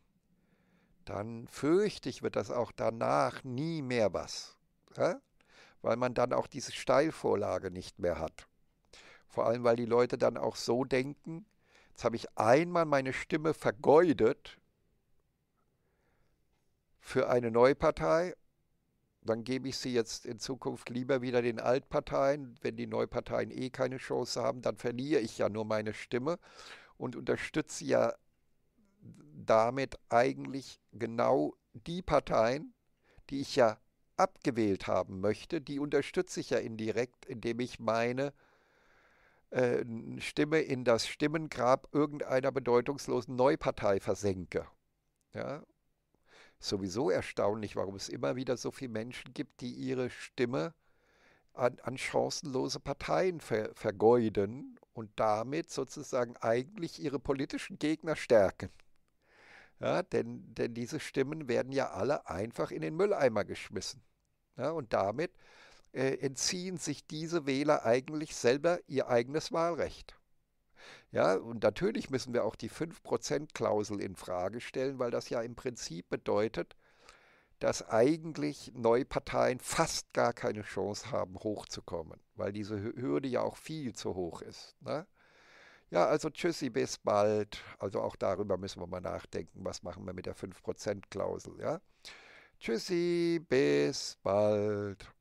dann fürchte ich, wird das auch danach nie mehr was. Ja? Weil man dann auch diese Steilvorlage nicht mehr hat. Vor allem, weil die Leute dann auch so denken, jetzt habe ich einmal meine Stimme vergeudet für eine Neupartei, dann gebe ich sie jetzt in Zukunft lieber wieder den Altparteien. Wenn die Neuparteien eh keine Chance haben, dann verliere ich ja nur meine Stimme und unterstütze ja damit eigentlich genau die Parteien, die ich ja abgewählt haben möchte, die unterstütze ich ja indirekt, indem ich meine äh, Stimme in das Stimmengrab irgendeiner bedeutungslosen Neupartei versenke. Ja? Sowieso erstaunlich, warum es immer wieder so viele Menschen gibt, die ihre Stimme an, an chancenlose Parteien ver vergeuden und damit sozusagen eigentlich ihre politischen Gegner stärken. Ja, denn, denn diese Stimmen werden ja alle einfach in den Mülleimer geschmissen. Ja, und damit äh, entziehen sich diese Wähler eigentlich selber ihr eigenes Wahlrecht. Ja, und natürlich müssen wir auch die 5%-Klausel in Frage stellen, weil das ja im Prinzip bedeutet, dass eigentlich Neuparteien fast gar keine Chance haben, hochzukommen, weil diese Hürde ja auch viel zu hoch ist. Ne? Ja, also tschüssi, bis bald. Also auch darüber müssen wir mal nachdenken, was machen wir mit der 5%-Klausel, ja? Tschüssi, bis bald.